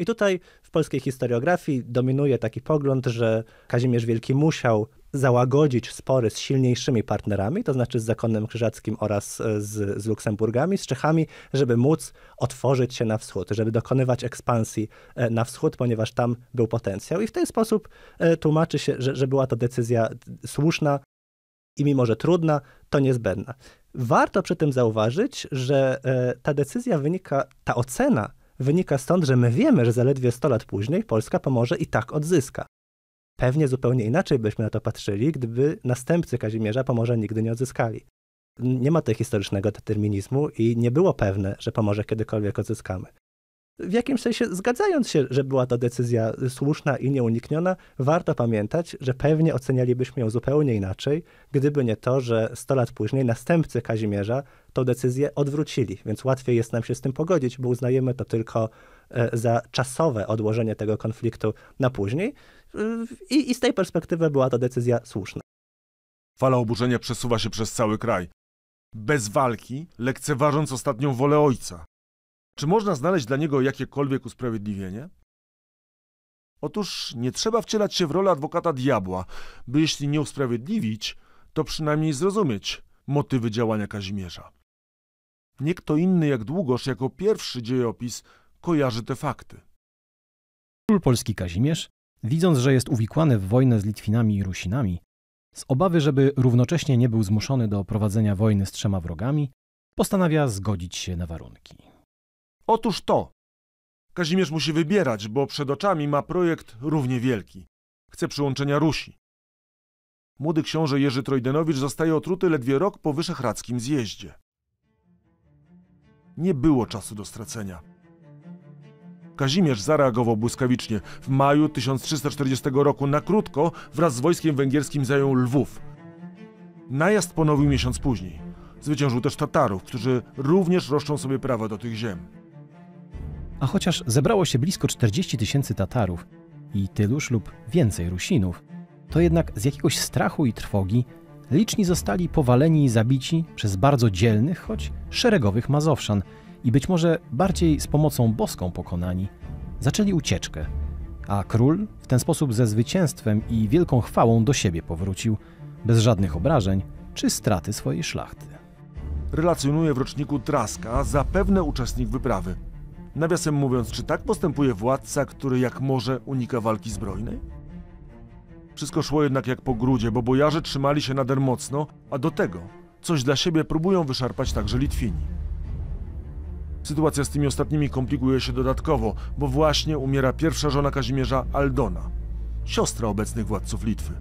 Speaker 3: I tutaj w polskiej historiografii dominuje taki pogląd, że Kazimierz Wielki musiał załagodzić spory z silniejszymi partnerami, to znaczy z zakonem krzyżackim oraz e, z, z Luksemburgami, z Czechami, żeby móc otworzyć się na wschód, żeby dokonywać ekspansji e, na wschód, ponieważ tam był potencjał. I w ten sposób e, tłumaczy się, że, że była to decyzja słuszna i mimo, że trudna, to niezbędna. Warto przy tym zauważyć, że e, ta decyzja wynika, ta ocena wynika stąd, że my wiemy, że zaledwie 100 lat później Polska pomoże i tak odzyska. Pewnie zupełnie inaczej byśmy na to patrzyli, gdyby następcy Kazimierza pomoże nigdy nie odzyskali. Nie ma tego historycznego determinizmu i nie było pewne, że pomoże kiedykolwiek odzyskamy w jakimś sensie zgadzając się, że była to decyzja słuszna i nieunikniona, warto pamiętać, że pewnie ocenialibyśmy ją zupełnie inaczej, gdyby nie to, że 100 lat później następcy Kazimierza tą decyzję odwrócili, więc łatwiej jest nam się z tym pogodzić, bo uznajemy to tylko e, za czasowe
Speaker 1: odłożenie tego konfliktu na później. E,
Speaker 3: I, i z tej perspektywy była to decyzja słuszna.
Speaker 1: Fala oburzenia przesuwa się przez cały kraj. Bez walki, lekceważąc ostatnią wolę ojca. Czy można znaleźć dla niego jakiekolwiek usprawiedliwienie? Otóż nie trzeba wcielać się w rolę adwokata diabła, by jeśli nie usprawiedliwić, to przynajmniej zrozumieć motywy działania Kazimierza. Nie kto inny jak Długosz jako pierwszy dziejopis kojarzy te fakty.
Speaker 2: Król polski Kazimierz, widząc, że jest uwikłany w wojnę z Litwinami i Rusinami, z obawy, żeby równocześnie nie był zmuszony do prowadzenia wojny z trzema wrogami, postanawia zgodzić się na warunki.
Speaker 1: Otóż to. Kazimierz musi wybierać, bo przed oczami ma projekt równie wielki. Chce przyłączenia Rusi. Młody książę Jerzy Trojdenowicz zostaje otruty ledwie rok po wyszehradzkim zjeździe. Nie było czasu do stracenia. Kazimierz zareagował błyskawicznie. W maju 1340 roku na krótko wraz z wojskiem węgierskim zajął Lwów. Najazd ponowił miesiąc później. Zwyciężył też Tatarów, którzy również roszczą sobie prawa do tych ziem.
Speaker 2: A chociaż zebrało się blisko 40 tysięcy Tatarów i tyluż lub więcej Rusinów, to jednak z jakiegoś strachu i trwogi liczni zostali powaleni i zabici przez bardzo dzielnych, choć szeregowych Mazowszan i być może bardziej z pomocą boską pokonani, zaczęli ucieczkę, a król w ten sposób ze zwycięstwem i wielką chwałą do siebie powrócił, bez żadnych obrażeń czy straty swojej szlachty.
Speaker 1: Relacjonuje w roczniku Traska, zapewne uczestnik wyprawy. Nawiasem mówiąc, czy tak postępuje władca, który jak może unika walki zbrojnej? Wszystko szło jednak jak po grudzie, bo bojarze trzymali się nader mocno, a do tego coś dla siebie próbują wyszarpać także Litwini. Sytuacja z tymi ostatnimi komplikuje się dodatkowo, bo właśnie umiera pierwsza żona Kazimierza Aldona, siostra obecnych władców Litwy.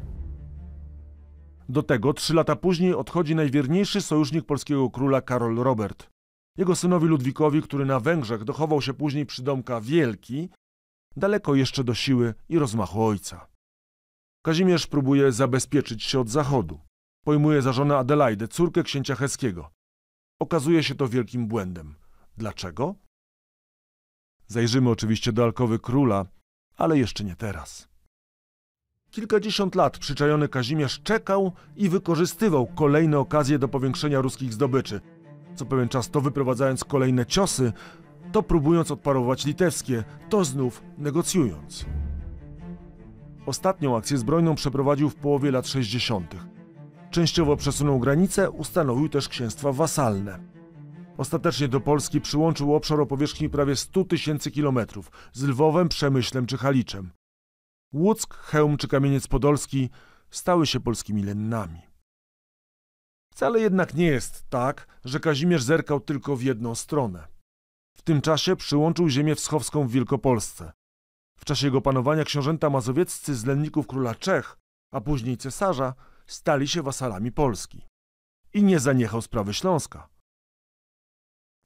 Speaker 1: Do tego trzy lata później odchodzi najwierniejszy sojusznik polskiego króla Karol Robert, jego synowi Ludwikowi, który na Węgrzech dochował się później przydomka Wielki, daleko jeszcze do siły i rozmachu ojca. Kazimierz próbuje zabezpieczyć się od zachodu. Pojmuje za żonę Adelaidę, córkę księcia Heskiego. Okazuje się to wielkim błędem. Dlaczego? Zajrzymy oczywiście do alkowy króla, ale jeszcze nie teraz. Kilkadziesiąt lat przyczajony Kazimierz czekał i wykorzystywał kolejne okazje do powiększenia ruskich zdobyczy – co pewien czas to wyprowadzając kolejne ciosy, to próbując odparować litewskie, to znów negocjując. Ostatnią akcję zbrojną przeprowadził w połowie lat 60. Częściowo przesunął granicę, ustanowił też księstwa wasalne. Ostatecznie do Polski przyłączył obszar o powierzchni prawie 100 tysięcy kilometrów z Lwowem, Przemyślem czy Haliczem. Łódzk, Chełm czy Kamieniec Podolski stały się polskimi lennami. Wcale jednak nie jest tak, że Kazimierz zerkał tylko w jedną stronę. W tym czasie przyłączył ziemię wschowską w Wielkopolsce. W czasie jego panowania książęta mazowieccy z lenników króla Czech, a później cesarza, stali się wasalami Polski. I nie zaniechał sprawy Śląska.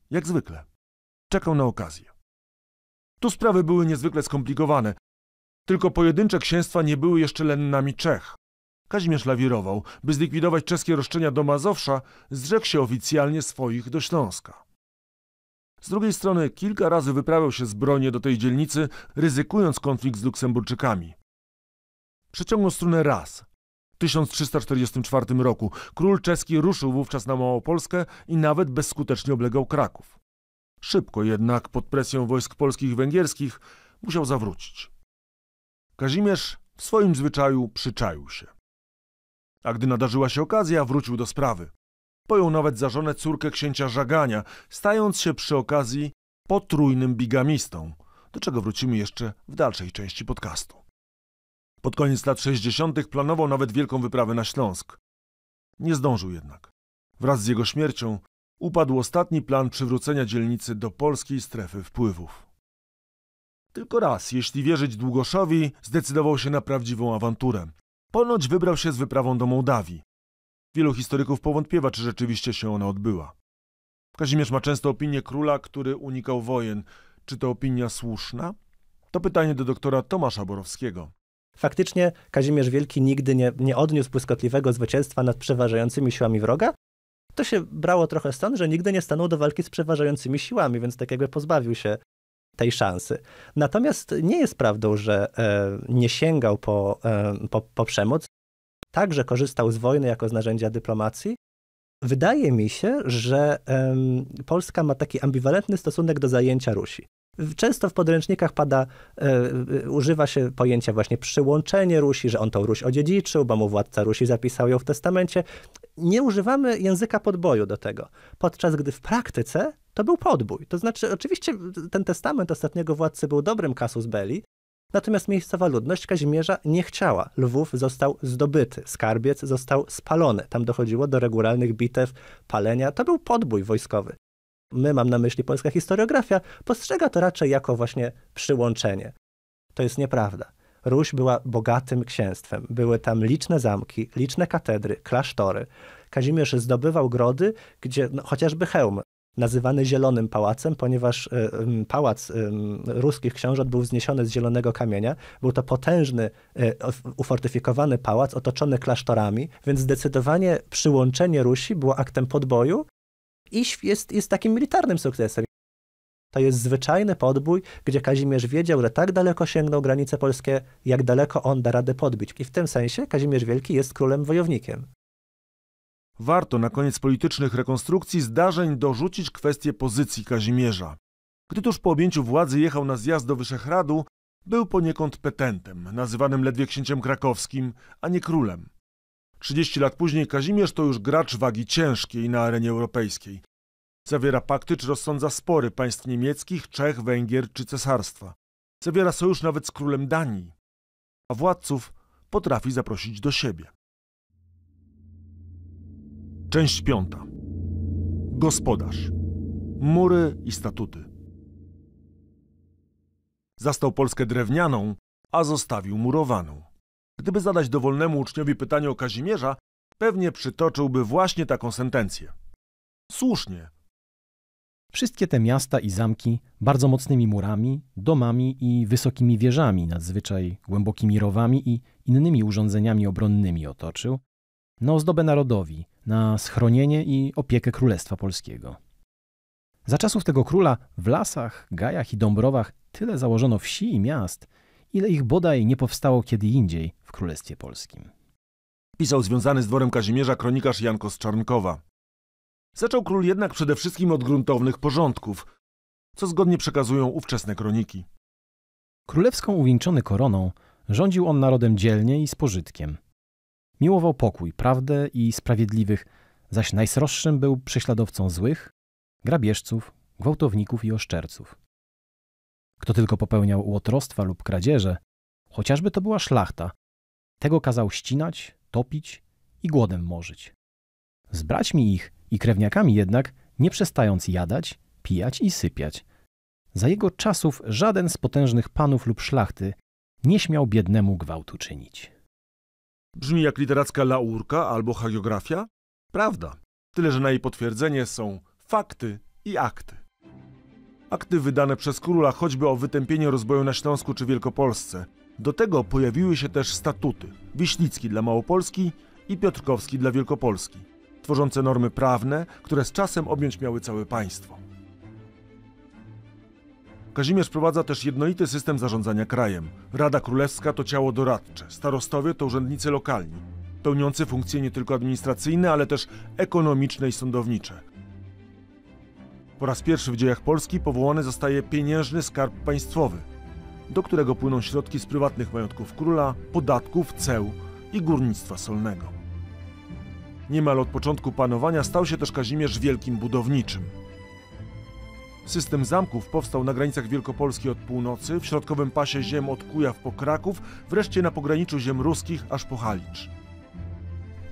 Speaker 1: Jak zwykle. Czekał na okazję. Tu sprawy były niezwykle skomplikowane. Tylko pojedyncze księstwa nie były jeszcze lennami Czech. Kazimierz lawirował. By zlikwidować czeskie roszczenia do Mazowsza, zrzekł się oficjalnie swoich do Śląska. Z drugiej strony kilka razy wyprawiał się zbrojnie do tej dzielnicy, ryzykując konflikt z Luksemburczykami. Przeciągnął strunę raz. W 1344 roku król czeski ruszył wówczas na Małopolskę i nawet bezskutecznie oblegał Kraków. Szybko jednak, pod presją wojsk polskich i węgierskich, musiał zawrócić. Kazimierz w swoim zwyczaju przyczaił się. A gdy nadarzyła się okazja, wrócił do sprawy. Pojął nawet za żonę córkę księcia Żagania, stając się przy okazji potrójnym bigamistą, do czego wrócimy jeszcze w dalszej części podcastu. Pod koniec lat 60. planował nawet wielką wyprawę na Śląsk. Nie zdążył jednak. Wraz z jego śmiercią upadł ostatni plan przywrócenia dzielnicy do polskiej strefy wpływów. Tylko raz, jeśli wierzyć Długoszowi, zdecydował się na prawdziwą awanturę. Ponoć wybrał się z wyprawą do Mołdawii. Wielu historyków powątpiewa, czy rzeczywiście się ona odbyła. Kazimierz ma często opinię króla, który unikał wojen. Czy to opinia słuszna? To pytanie do doktora Tomasza Borowskiego.
Speaker 3: Faktycznie Kazimierz Wielki nigdy nie, nie odniósł błyskotliwego zwycięstwa nad przeważającymi siłami wroga. To się brało trochę stąd, że nigdy nie stanął do walki z przeważającymi siłami, więc tak jakby pozbawił się tej szansy. Natomiast nie jest prawdą, że e, nie sięgał po, e, po, po przemoc. Także korzystał z wojny jako z narzędzia dyplomacji. Wydaje mi się, że Polska ma taki ambiwalentny stosunek do zajęcia Rusi. Często w podręcznikach pada, e, e, używa się pojęcia właśnie przyłączenie Rusi, że on tą Ruś odziedziczył, bo mu władca Rusi zapisał ją w testamencie. Nie używamy języka podboju do tego, podczas gdy w praktyce to był podbój. To znaczy, oczywiście ten testament ostatniego władcy był dobrym kasus belli, natomiast miejscowa ludność Kazimierza nie chciała. Lwów został zdobyty, skarbiec został spalony. Tam dochodziło do regularnych bitew, palenia. To był podbój wojskowy my mam na myśli polska historiografia, postrzega to raczej jako właśnie przyłączenie. To jest nieprawda. Ruś była bogatym księstwem. Były tam liczne zamki, liczne katedry, klasztory. Kazimierz zdobywał grody, gdzie no, chociażby hełm, nazywany Zielonym Pałacem, ponieważ y, pałac y, ruskich książąt był wzniesiony z zielonego kamienia. Był to potężny, y, ufortyfikowany pałac otoczony klasztorami, więc zdecydowanie przyłączenie Rusi było aktem podboju iść jest, jest takim militarnym sukcesem. To jest zwyczajny podbój, gdzie Kazimierz wiedział, że tak daleko sięgnął granice polskie, jak daleko on da radę podbić. I w tym sensie Kazimierz Wielki jest królem wojownikiem.
Speaker 1: Warto na koniec politycznych rekonstrukcji zdarzeń dorzucić kwestię pozycji Kazimierza. Gdy tuż po objęciu władzy jechał na zjazd do Wyszehradu, był poniekąd petentem, nazywanym ledwie księciem krakowskim, a nie królem. 30 lat później Kazimierz to już gracz wagi ciężkiej na arenie europejskiej. Zawiera pakty czy rozsądza spory państw niemieckich, Czech, Węgier czy cesarstwa. Zawiera sojusz nawet z królem Danii. A władców potrafi zaprosić do siebie. Część piąta. Gospodarz. Mury i statuty. Zastał Polskę drewnianą, a zostawił murowaną. Gdyby zadać dowolnemu uczniowi pytanie o Kazimierza, pewnie przytoczyłby właśnie taką sentencję. Słusznie.
Speaker 2: Wszystkie te miasta i zamki bardzo mocnymi murami, domami i wysokimi wieżami, nadzwyczaj głębokimi rowami i innymi urządzeniami obronnymi otoczył, na ozdobę narodowi, na schronienie i opiekę Królestwa Polskiego. Za czasów tego króla w lasach, gajach i dąbrowach tyle założono wsi i miast – ile ich bodaj nie powstało kiedy indziej w Królestwie Polskim.
Speaker 1: Pisał związany z dworem Kazimierza kronikarz Janko z Czarnkowa. Zaczął król jednak przede wszystkim od gruntownych porządków, co zgodnie przekazują ówczesne kroniki. Królewską
Speaker 2: uwieńczony koroną rządził on narodem dzielnie i z pożytkiem. Miłował pokój, prawdę i sprawiedliwych, zaś najsroższym był prześladowcą złych, grabieżców, gwałtowników i oszczerców. Kto tylko popełniał łotrostwa lub kradzieże, chociażby to była szlachta, tego kazał ścinać, topić i głodem morzyć. Z braćmi ich i krewniakami jednak, nie przestając jadać, pijać i sypiać. Za jego czasów żaden z potężnych panów lub szlachty nie śmiał biednemu gwałtu czynić.
Speaker 1: Brzmi jak literacka laurka albo hagiografia? Prawda. Tyle, że na jej potwierdzenie są fakty i akty akty wydane przez króla choćby o wytępienie rozboju na Śląsku czy Wielkopolsce. Do tego pojawiły się też statuty Wiślicki dla Małopolski i Piotrkowski dla Wielkopolski, tworzące normy prawne, które z czasem objąć miały całe państwo. Kazimierz prowadza też jednolity system zarządzania krajem. Rada Królewska to ciało doradcze, starostowie to urzędnicy lokalni, pełniący funkcje nie tylko administracyjne, ale też ekonomiczne i sądownicze. Po raz pierwszy w dziejach Polski powołany zostaje pieniężny skarb państwowy, do którego płyną środki z prywatnych majątków króla, podatków, ceł i górnictwa solnego. Niemal od początku panowania stał się też Kazimierz wielkim budowniczym. System zamków powstał na granicach Wielkopolski od północy, w środkowym pasie ziem od Kujaw po Kraków, wreszcie na pograniczu ziem ruskich aż po Halicz.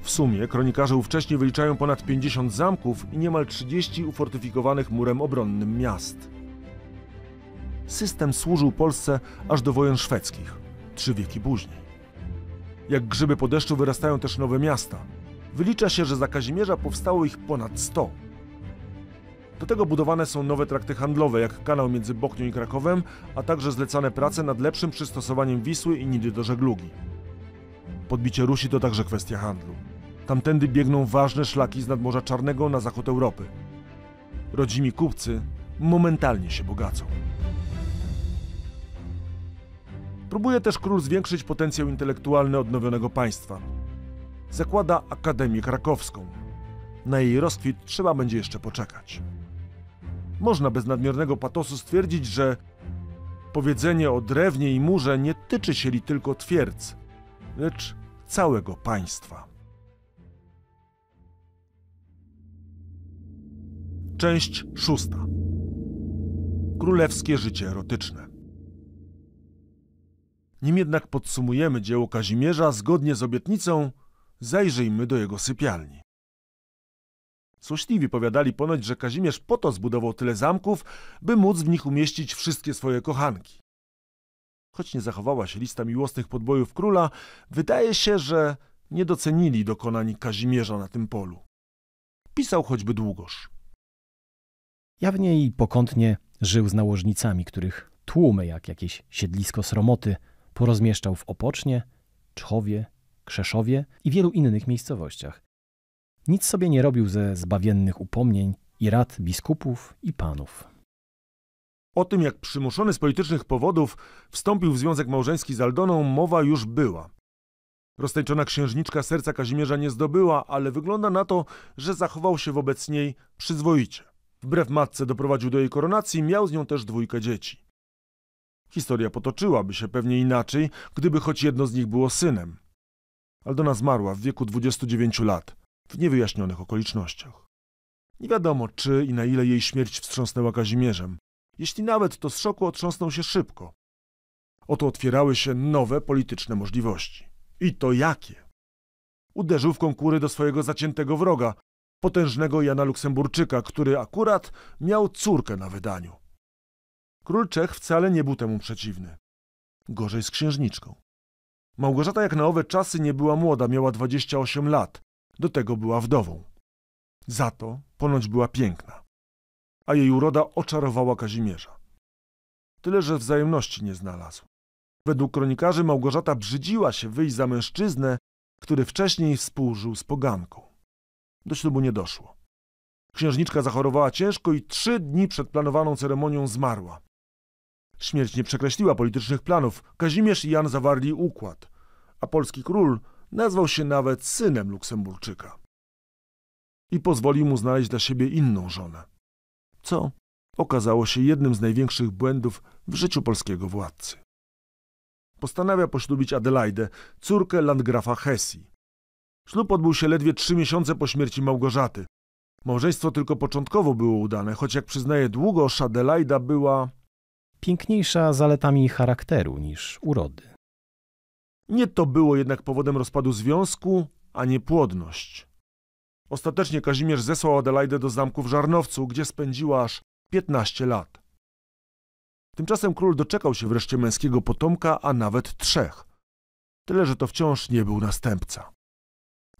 Speaker 1: W sumie kronikarze ówcześnie wyliczają ponad 50 zamków i niemal 30 ufortyfikowanych murem obronnym miast. System służył Polsce aż do wojen szwedzkich, trzy wieki później. Jak grzyby po deszczu wyrastają też nowe miasta. Wylicza się, że za Kazimierza powstało ich ponad 100. Do tego budowane są nowe trakty handlowe, jak kanał między Boknią i Krakowem, a także zlecane prace nad lepszym przystosowaniem Wisły i Nidy do żeglugi. Podbicie Rusi to także kwestia handlu. Tamtędy biegną ważne szlaki z nadmorza czarnego na zachód Europy. Rodzimi kupcy momentalnie się bogacą. Próbuje też król zwiększyć potencjał intelektualny odnowionego państwa. Zakłada Akademię Krakowską. Na jej rozkwit trzeba będzie jeszcze poczekać. Można bez nadmiernego patosu stwierdzić, że powiedzenie o drewnie i murze nie tyczy się li tylko twierdz, lecz całego państwa. Część szósta. Królewskie życie erotyczne. Nim jednak podsumujemy dzieło Kazimierza zgodnie z obietnicą, zajrzyjmy do jego sypialni. Słośliwi powiadali ponoć, że Kazimierz po to zbudował tyle zamków, by móc w nich umieścić wszystkie swoje kochanki. Choć nie zachowała się lista miłosnych podbojów króla, wydaje się, że nie docenili dokonań Kazimierza na tym polu. Pisał choćby długoż.
Speaker 2: Jawnie i pokątnie żył z nałożnicami, których tłumy, jak jakieś siedlisko sromoty, porozmieszczał w Opocznie, Czchowie, Krzeszowie i wielu innych miejscowościach. Nic sobie nie robił ze zbawiennych upomnień i rad biskupów i panów.
Speaker 1: O tym, jak przymuszony z politycznych powodów wstąpił w związek małżeński z Aldoną, mowa już była. Roztańczona księżniczka serca Kazimierza nie zdobyła, ale wygląda na to, że zachował się wobec niej przyzwoicie. Wbrew matce doprowadził do jej koronacji, miał z nią też dwójkę dzieci. Historia potoczyłaby się pewnie inaczej, gdyby choć jedno z nich było synem. Aldona zmarła w wieku 29 lat, w niewyjaśnionych okolicznościach. Nie wiadomo, czy i na ile jej śmierć wstrząsnęła Kazimierzem. Jeśli nawet, to z szoku otrząsnął się szybko. Oto otwierały się nowe polityczne możliwości. I to jakie? Uderzył w konkury do swojego zaciętego wroga, potężnego Jana Luksemburczyka, który akurat miał córkę na wydaniu. Król Czech wcale nie był temu przeciwny. Gorzej z księżniczką. Małgorzata jak na owe czasy nie była młoda, miała 28 lat. Do tego była wdową. Za to ponoć była piękna. A jej uroda oczarowała Kazimierza. Tyle, że wzajemności nie znalazł. Według kronikarzy Małgorzata brzydziła się wyjść za mężczyznę, który wcześniej współżył z poganką do ślubu nie doszło. Księżniczka zachorowała ciężko i trzy dni przed planowaną ceremonią zmarła. Śmierć nie przekreśliła politycznych planów. Kazimierz i Jan zawarli układ, a polski król nazwał się nawet synem Luksemburczyka. I pozwolił mu znaleźć dla siebie inną żonę. Co okazało się jednym z największych błędów w życiu polskiego władcy. Postanawia poślubić Adelaidę, córkę landgrafa Hesji. Ślub odbył się ledwie trzy miesiące po śmierci Małgorzaty. Małżeństwo tylko początkowo było udane, choć jak przyznaje długo, Szadelaida była piękniejsza zaletami charakteru niż urody. Nie to było jednak powodem rozpadu związku, a nie płodność. Ostatecznie Kazimierz zesłał Adelaidę do zamku w Żarnowcu, gdzie spędziła aż 15 lat. Tymczasem król doczekał się wreszcie męskiego potomka, a nawet trzech. Tyle, że to wciąż nie był następca.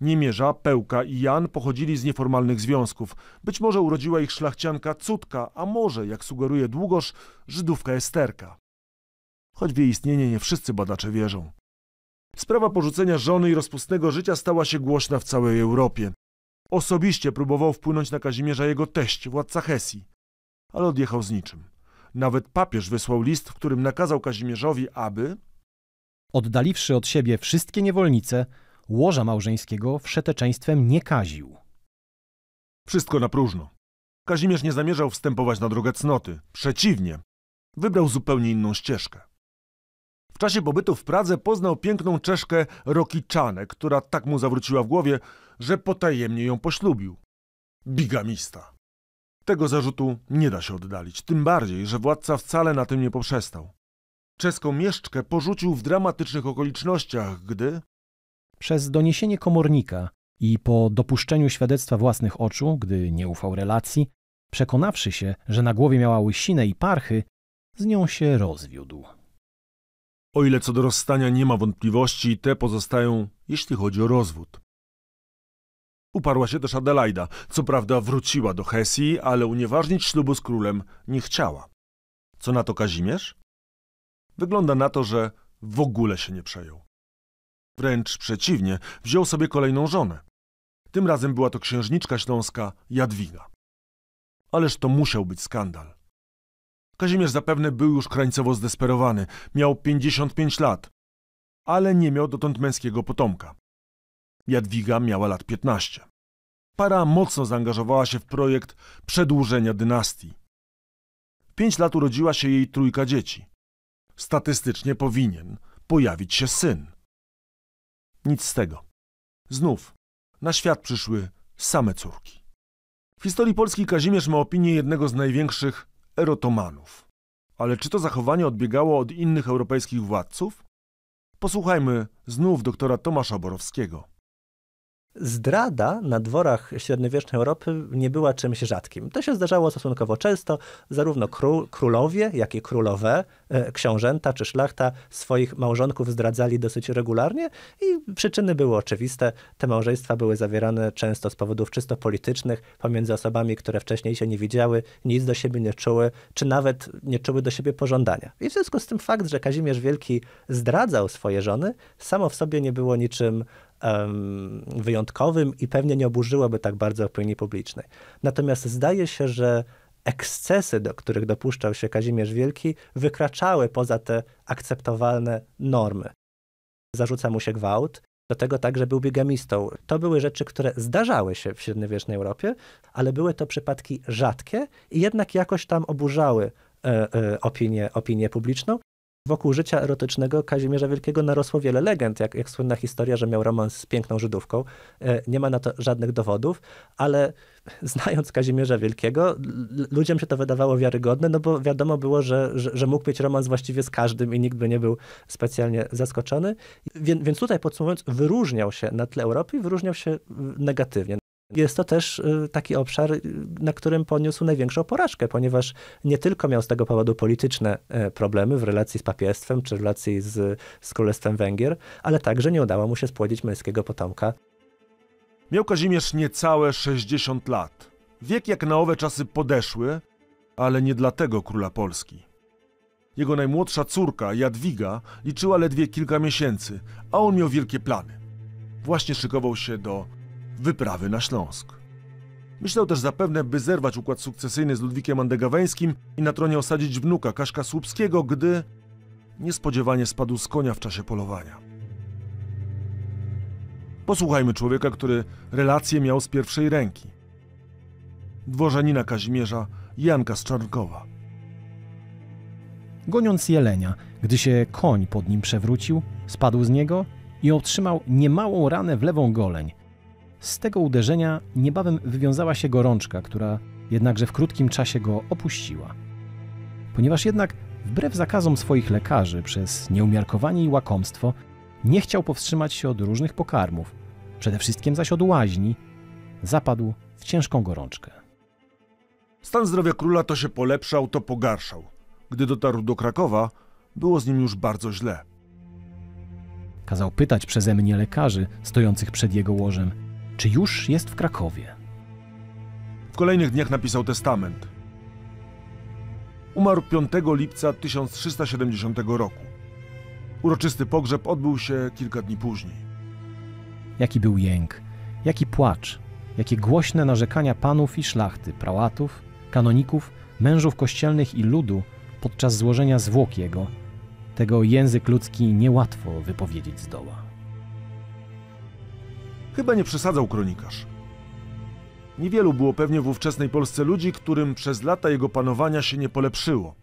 Speaker 1: Niemierza, Pełka i Jan pochodzili z nieformalnych związków. Być może urodziła ich szlachcianka Cudka, a może, jak sugeruje Długosz, Żydówka Esterka. Choć w jej istnienie nie wszyscy badacze wierzą. Sprawa porzucenia żony i rozpustnego życia stała się głośna w całej Europie. Osobiście próbował wpłynąć na Kazimierza jego teść, władca Hesji, ale odjechał z niczym. Nawet papież wysłał list, w którym nakazał Kazimierzowi, aby oddaliwszy od siebie wszystkie niewolnice, łoża małżeńskiego wszeteczeństwem nie kaził. Wszystko na próżno. Kazimierz nie zamierzał wstępować na drogę cnoty. Przeciwnie, wybrał zupełnie inną ścieżkę. W czasie pobytu w Pradze poznał piękną Czeszkę Rokiczanę, która tak mu zawróciła w głowie, że potajemnie ją poślubił. Bigamista. Tego zarzutu nie da się oddalić, tym bardziej, że władca wcale na tym nie poprzestał. Czeską mieszczkę porzucił w dramatycznych okolicznościach, gdy przez doniesienie komornika
Speaker 2: i po dopuszczeniu świadectwa własnych oczu, gdy nie ufał relacji, przekonawszy się, że na głowie miała łysinę i parchy, z nią się
Speaker 1: rozwiódł. O ile co do rozstania nie ma wątpliwości, te pozostają, jeśli chodzi o rozwód. Uparła się też Adelaida. Co prawda wróciła do Hesji, ale unieważnić ślubu z królem nie chciała. Co na to Kazimierz? Wygląda na to, że w ogóle się nie przejął. Wręcz przeciwnie, wziął sobie kolejną żonę. Tym razem była to księżniczka śląska Jadwiga. Ależ to musiał być skandal. Kazimierz zapewne był już krańcowo zdesperowany. Miał 55 lat, ale nie miał dotąd męskiego potomka. Jadwiga miała lat 15. Para mocno zaangażowała się w projekt przedłużenia dynastii. W 5 lat urodziła się jej trójka dzieci. Statystycznie powinien pojawić się syn. Nic z tego. Znów na świat przyszły same córki. W historii Polski Kazimierz ma opinię jednego z największych erotomanów. Ale czy to zachowanie odbiegało od innych europejskich władców? Posłuchajmy znów doktora Tomasza Borowskiego.
Speaker 3: Zdrada na dworach średniowiecznej Europy nie była czymś rzadkim. To się zdarzało stosunkowo często. Zarówno król, królowie, jak i królowe, e, książęta czy szlachta swoich małżonków zdradzali dosyć regularnie i przyczyny były oczywiste. Te małżeństwa były zawierane często z powodów czysto politycznych, pomiędzy osobami, które wcześniej się nie widziały, nic do siebie nie czuły, czy nawet nie czuły do siebie pożądania. I w związku z tym fakt, że Kazimierz Wielki zdradzał swoje żony, samo w sobie nie było niczym wyjątkowym i pewnie nie oburzyłaby tak bardzo opinii publicznej. Natomiast zdaje się, że ekscesy, do których dopuszczał się Kazimierz Wielki, wykraczały poza te akceptowalne normy. Zarzuca mu się gwałt, do tego także był biegamistą. To były rzeczy, które zdarzały się w średniowiecznej Europie, ale były to przypadki rzadkie i jednak jakoś tam oburzały e, e, opinię, opinię publiczną Wokół życia erotycznego Kazimierza Wielkiego narosło wiele legend, jak, jak słynna historia, że miał romans z piękną Żydówką. E, nie ma na to żadnych dowodów, ale znając Kazimierza Wielkiego, ludziom się to wydawało wiarygodne, no bo wiadomo było, że, że, że mógł mieć romans właściwie z każdym i nikt by nie był specjalnie zaskoczony. Więc, więc tutaj podsumowując, wyróżniał się na tle Europy i wyróżniał się negatywnie. Jest to też y, taki obszar, y, na którym poniósł największą porażkę, ponieważ nie tylko miał z tego powodu polityczne e, problemy w relacji z papiestwem czy w relacji z, z Królestwem Węgier, ale także nie udało mu się spłodzić męskiego potomka.
Speaker 1: Miał Kazimierz niecałe 60 lat. Wiek jak na owe czasy podeszły, ale nie dlatego króla Polski. Jego najmłodsza córka, Jadwiga, liczyła ledwie kilka miesięcy, a on miał wielkie plany. Właśnie szykował się do wyprawy na Śląsk. Myślał też zapewne, by zerwać układ sukcesyjny z Ludwikiem Andegaweńskim i na tronie osadzić wnuka Kaszka Słupskiego, gdy niespodziewanie spadł z konia w czasie polowania. Posłuchajmy człowieka, który relacje miał z pierwszej ręki. Dworzanina Kazimierza Janka z
Speaker 2: Goniąc jelenia, gdy się koń pod nim przewrócił, spadł z niego i otrzymał niemałą ranę w lewą goleń, z tego uderzenia niebawem wywiązała się gorączka, która jednakże w krótkim czasie go opuściła. Ponieważ jednak, wbrew zakazom swoich lekarzy, przez nieumiarkowanie i łakomstwo, nie chciał powstrzymać się od różnych pokarmów, przede wszystkim zaś od łaźni, zapadł w ciężką gorączkę.
Speaker 1: Stan zdrowia króla to się polepszał, to pogarszał. Gdy dotarł do Krakowa, było z nim już bardzo źle.
Speaker 2: Kazał pytać przeze mnie lekarzy stojących przed jego łożem – czy
Speaker 1: już jest w Krakowie. W kolejnych dniach napisał testament. Umarł 5 lipca 1370 roku. Uroczysty pogrzeb odbył się kilka dni później.
Speaker 2: Jaki był jęk, jaki płacz, jakie głośne narzekania panów i szlachty, prałatów, kanoników, mężów kościelnych i ludu podczas złożenia zwłok jego, tego język ludzki niełatwo
Speaker 1: wypowiedzieć zdoła. Chyba nie przesadzał kronikarz. Niewielu było pewnie w ówczesnej Polsce ludzi, którym przez lata jego panowania się nie polepszyło.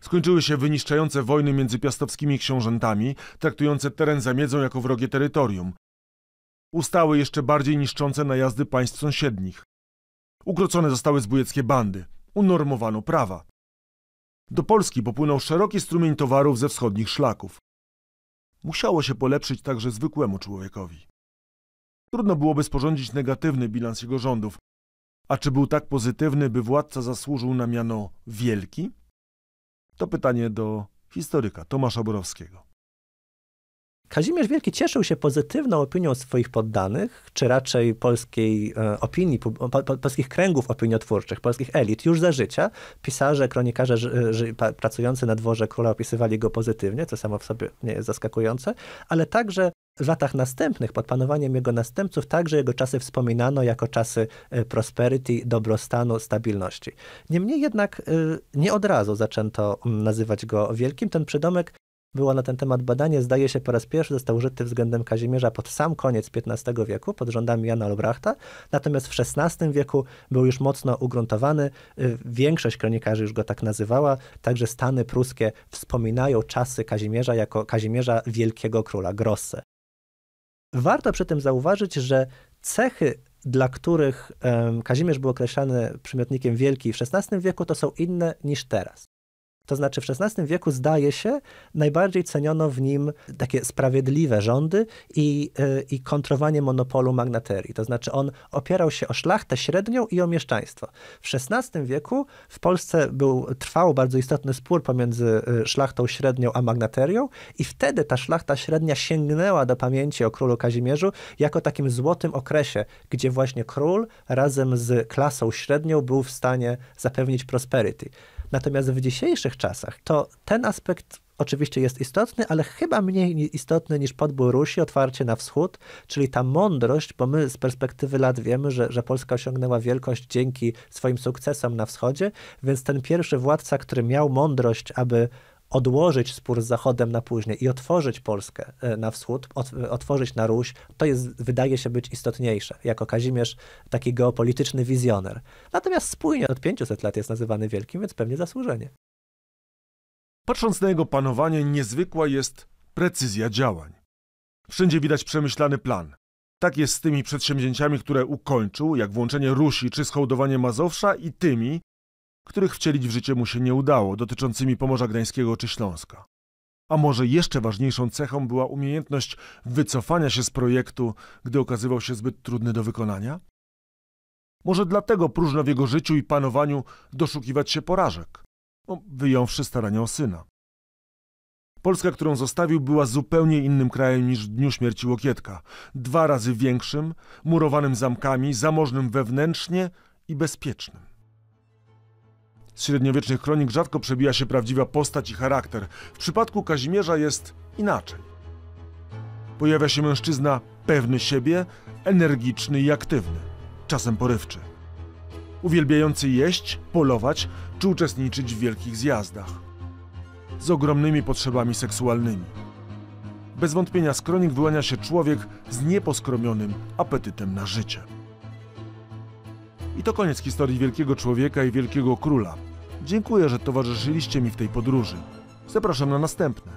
Speaker 1: Skończyły się wyniszczające wojny między piastowskimi książętami, traktujące teren za miedzą jako wrogie terytorium. Ustały jeszcze bardziej niszczące najazdy państw sąsiednich. Ukrocone zostały zbójeckie bandy. Unormowano prawa. Do Polski popłynął szeroki strumień towarów ze wschodnich szlaków. Musiało się polepszyć także zwykłemu człowiekowi. Trudno byłoby sporządzić negatywny bilans jego rządów. A czy był tak pozytywny, by władca zasłużył na miano wielki? To pytanie do historyka Tomasza Borowskiego. Kazimierz Wielki cieszył się pozytywną opinią swoich poddanych,
Speaker 3: czy raczej polskiej e, opinii, polskich kręgów opiniotwórczych, polskich elit już za życia. Pisarze, kronikarze pracujący na dworze króla opisywali go pozytywnie, co samo w sobie nie jest zaskakujące, ale także w latach następnych, pod panowaniem jego następców, także jego czasy wspominano jako czasy e, prosperity, dobrostanu, stabilności. Niemniej jednak e, nie od razu zaczęto mm, nazywać go wielkim. Ten przydomek było na ten temat badanie, zdaje się po raz pierwszy został użyty względem Kazimierza pod sam koniec XV wieku, pod rządami Jana Olbrachta, natomiast w XVI wieku był już mocno ugruntowany, e, większość kronikarzy już go tak nazywała, także Stany pruskie wspominają czasy Kazimierza jako Kazimierza Wielkiego Króla, Grosse. Warto przy tym zauważyć, że cechy, dla których Kazimierz był określany przymiotnikiem wielki w XVI wieku, to są inne niż teraz. To znaczy w XVI wieku zdaje się, najbardziej ceniono w nim takie sprawiedliwe rządy i, e, i kontrowanie monopolu magnaterii. To znaczy on opierał się o szlachtę średnią i o mieszczaństwo. W XVI wieku w Polsce był, trwał bardzo istotny spór pomiędzy e, szlachtą średnią a magnaterią i wtedy ta szlachta średnia sięgnęła do pamięci o królu Kazimierzu jako takim złotym okresie, gdzie właśnie król razem z klasą średnią był w stanie zapewnić prosperity. Natomiast w dzisiejszych czasach to ten aspekt oczywiście jest istotny, ale chyba mniej istotny niż podbór Rusi, otwarcie na wschód, czyli ta mądrość, bo my z perspektywy lat wiemy, że, że Polska osiągnęła wielkość dzięki swoim sukcesom na wschodzie, więc ten pierwszy władca, który miał mądrość, aby odłożyć spór z Zachodem na później i otworzyć Polskę e, na wschód, e, otworzyć na Ruś, to jest, wydaje się być istotniejsze. Jako Kazimierz taki geopolityczny wizjoner. Natomiast spójnie od 500 lat
Speaker 1: jest nazywany wielkim, więc pewnie zasłużenie. Patrząc na jego panowanie, niezwykła jest precyzja działań. Wszędzie widać przemyślany plan. Tak jest z tymi przedsięwzięciami, które ukończył, jak włączenie Rusi czy schołdowanie Mazowsza i tymi, których wcielić w życie mu się nie udało, dotyczącymi Pomorza Gdańskiego czy Śląska. A może jeszcze ważniejszą cechą była umiejętność wycofania się z projektu, gdy okazywał się zbyt trudny do wykonania? Może dlatego próżno w jego życiu i panowaniu doszukiwać się porażek, no, wyjąwszy starania o syna. Polska, którą zostawił, była zupełnie innym krajem niż w dniu śmierci Łokietka. Dwa razy większym, murowanym zamkami, zamożnym wewnętrznie i bezpiecznym. Z średniowiecznych kronik rzadko przebija się prawdziwa postać i charakter. W przypadku Kazimierza jest inaczej. Pojawia się mężczyzna pewny siebie, energiczny i aktywny, czasem porywczy. Uwielbiający jeść, polować czy uczestniczyć w wielkich zjazdach. Z ogromnymi potrzebami seksualnymi. Bez wątpienia z kronik wyłania się człowiek z nieposkromionym apetytem na życie. I to koniec historii wielkiego człowieka i wielkiego króla. Dziękuję, że towarzyszyliście mi w tej podróży. Zapraszam na następne.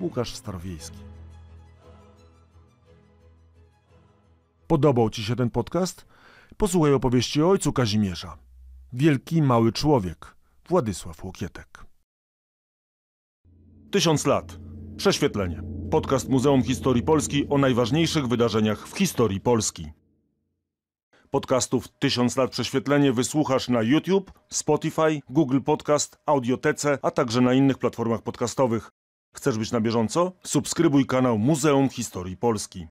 Speaker 1: Łukasz Starowiejski. Podobał Ci się ten podcast? Posłuchaj opowieści o ojcu Kazimierza. Wielki mały człowiek. Władysław Łokietek. Tysiąc lat. Prześwietlenie. Podcast Muzeum Historii Polski o najważniejszych wydarzeniach w historii Polski. Podcastów tysiąc lat prześwietlenie wysłuchasz na YouTube, Spotify, Google Podcast, Audiotece, a także na innych platformach podcastowych. Chcesz być na bieżąco? Subskrybuj kanał Muzeum Historii Polski.